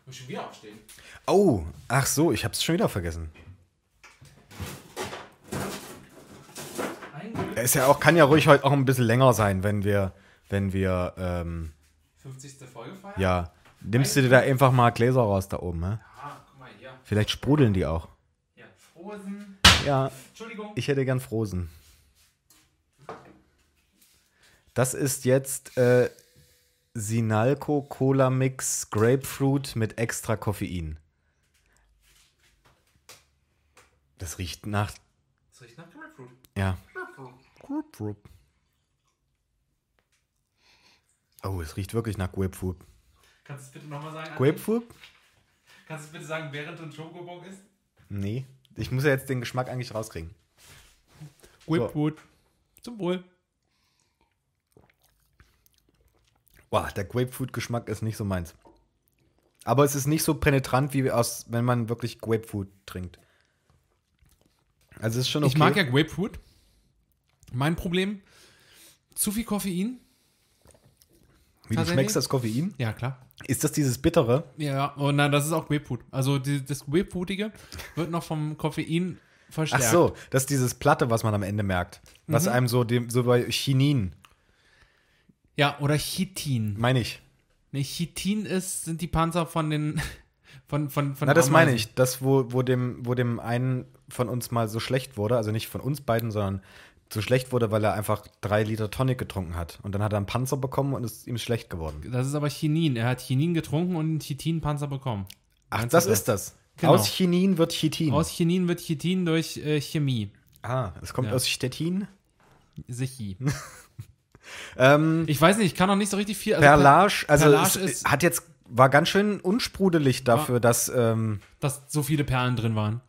Speaker 2: Ich muss schon wieder aufstehen.
Speaker 1: Oh, ach so, ich habe es schon wieder vergessen. Ist ja auch, kann ja ruhig heute auch ein bisschen länger sein, wenn wir, wenn wir, ähm,
Speaker 2: 50. Folge feiern? Ja. Nimmst du dir da
Speaker 1: einfach mal Gläser raus da oben, ne? Ja, guck mal hier. Vielleicht sprudeln die auch.
Speaker 2: Ja, Frozen.
Speaker 1: Ja. Entschuldigung. Ich hätte gern Frozen. Das ist jetzt äh, Sinalco Cola Mix Grapefruit mit extra Koffein. Das riecht nach.
Speaker 2: Das riecht nach Grapefruit.
Speaker 1: Ja. Grapefruit. Grapefruit. Oh, es riecht wirklich nach Grapefruit.
Speaker 2: Kannst du es bitte nochmal sagen? Grapefruit? Kannst du es bitte sagen, während du ein Schokobon isst?
Speaker 1: Nee. Ich muss ja jetzt den Geschmack eigentlich rauskriegen.
Speaker 2: Whipwood. So. Zum Wohl.
Speaker 1: Boah, der Grapefruit-Geschmack ist nicht so meins. Aber es ist nicht so penetrant, wie aus, wenn man wirklich Grapefruit trinkt. Also es ist schon okay. Ich mag ja
Speaker 2: Grapefruit. Mein Problem, zu viel Koffein wie du schmeckst das Koffein? Ja, klar. Ist das dieses Bittere? Ja, und oh nein, das ist auch Grapefruit. Also die, das Grapefruitige wird noch vom Koffein verstärkt. Ach so, das ist dieses Platte, was man am Ende
Speaker 1: merkt. Was mhm. einem so, dem, so bei Chinin. Ja, oder Chitin. Meine ich.
Speaker 2: Nee, Chitin ist, sind die Panzer von den. (laughs) Von, von, von Na, das meine ich.
Speaker 1: Das, wo, wo, dem, wo dem einen von uns mal so schlecht wurde, also nicht von uns beiden, sondern so schlecht wurde, weil er einfach drei Liter Tonic getrunken hat. Und dann hat er einen
Speaker 2: Panzer bekommen und ist ihm schlecht geworden. Das ist aber Chinin. Er hat Chinin getrunken und einen Chitin-Panzer bekommen. Ach, das, das ist das. Genau. Aus Chinin wird Chitin. Aus Chinin wird Chitin durch äh, Chemie.
Speaker 1: Ah, es kommt ja. aus Stettin? Sichi. (laughs) Ähm, ähm,
Speaker 2: ich weiß nicht, ich kann noch nicht so richtig viel. Also Perlage, also Perlage ist,
Speaker 1: hat jetzt war ganz schön unsprudelig dafür, war, dass
Speaker 2: ähm, dass so viele Perlen drin waren.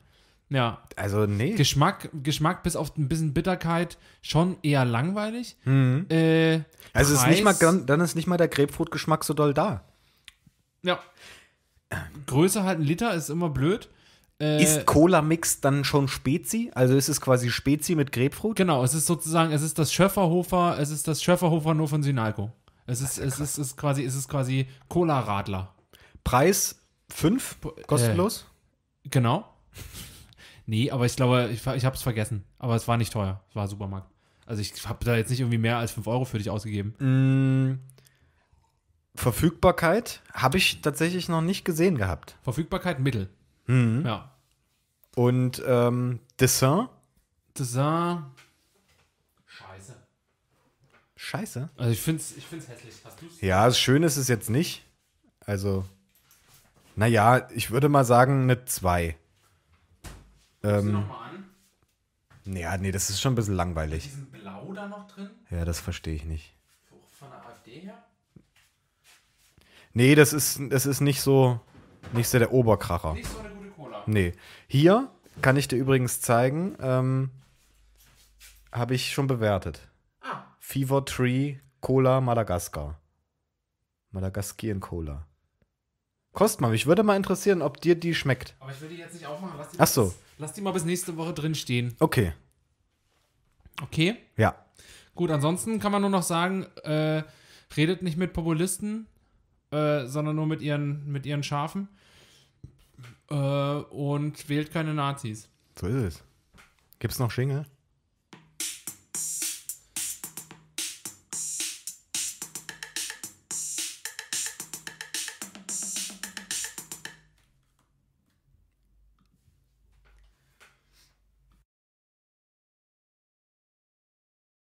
Speaker 2: Ja. Also, nee. Geschmack, Geschmack bis auf ein bisschen Bitterkeit schon eher langweilig. Mhm. Äh, also, ist nicht mal, dann,
Speaker 1: ist nicht mal der Grapefruit-Geschmack so doll da.
Speaker 2: Ja. Größe halt ein Liter ist immer blöd. Äh, ist Cola-Mix dann schon Spezi? Also ist es quasi Spezi mit Grapefruit? Genau, es ist sozusagen, es ist das Schöfferhofer, es ist das Schöfferhofer nur von Sinalco. Es ist, ja es ist, ist, quasi, es ist quasi Cola-Radler. Preis 5, kostenlos? Äh, genau. Nee, aber ich glaube, ich, ich habe es vergessen. Aber es war nicht teuer. Es war Supermarkt. Also ich habe da jetzt nicht irgendwie mehr als 5 Euro für dich ausgegeben.
Speaker 1: Mm,
Speaker 2: Verfügbarkeit habe ich tatsächlich noch nicht gesehen gehabt. Verfügbarkeit Mittel. Mhm. Ja. Und ähm, Dessin? Dessin. Scheiße. Scheiße? Also ich finde es ich find's hässlich. Hast du's? Ja,
Speaker 1: das Schöne ist es jetzt nicht. Also, naja, ich würde mal sagen, eine 2. Ähm, ja, nee, das ist schon ein bisschen langweilig. Ist diesen
Speaker 2: Blau da noch drin?
Speaker 1: Ja, das verstehe ich nicht.
Speaker 2: Von der AfD her?
Speaker 1: Nee, das ist, das ist nicht so nicht so der Oberkracher. Nicht so eine gute Cola. Nee. Hier kann ich dir übrigens zeigen, ähm, habe ich schon bewertet. Ah. Fever Tree Cola Madagaskar. Madagaskian Cola. Kost mal, mich würde mal
Speaker 2: interessieren, ob dir die schmeckt. Aber ich würde die jetzt nicht aufmachen, was die Ach so. Ist. Lass die mal bis nächste Woche drin stehen. Okay. Okay? Ja. Gut, ansonsten kann man nur noch sagen, äh, redet nicht mit Populisten, äh, sondern nur mit ihren, mit ihren Schafen. Äh, und wählt keine Nazis.
Speaker 1: So ist es. Gibt's noch Schinge?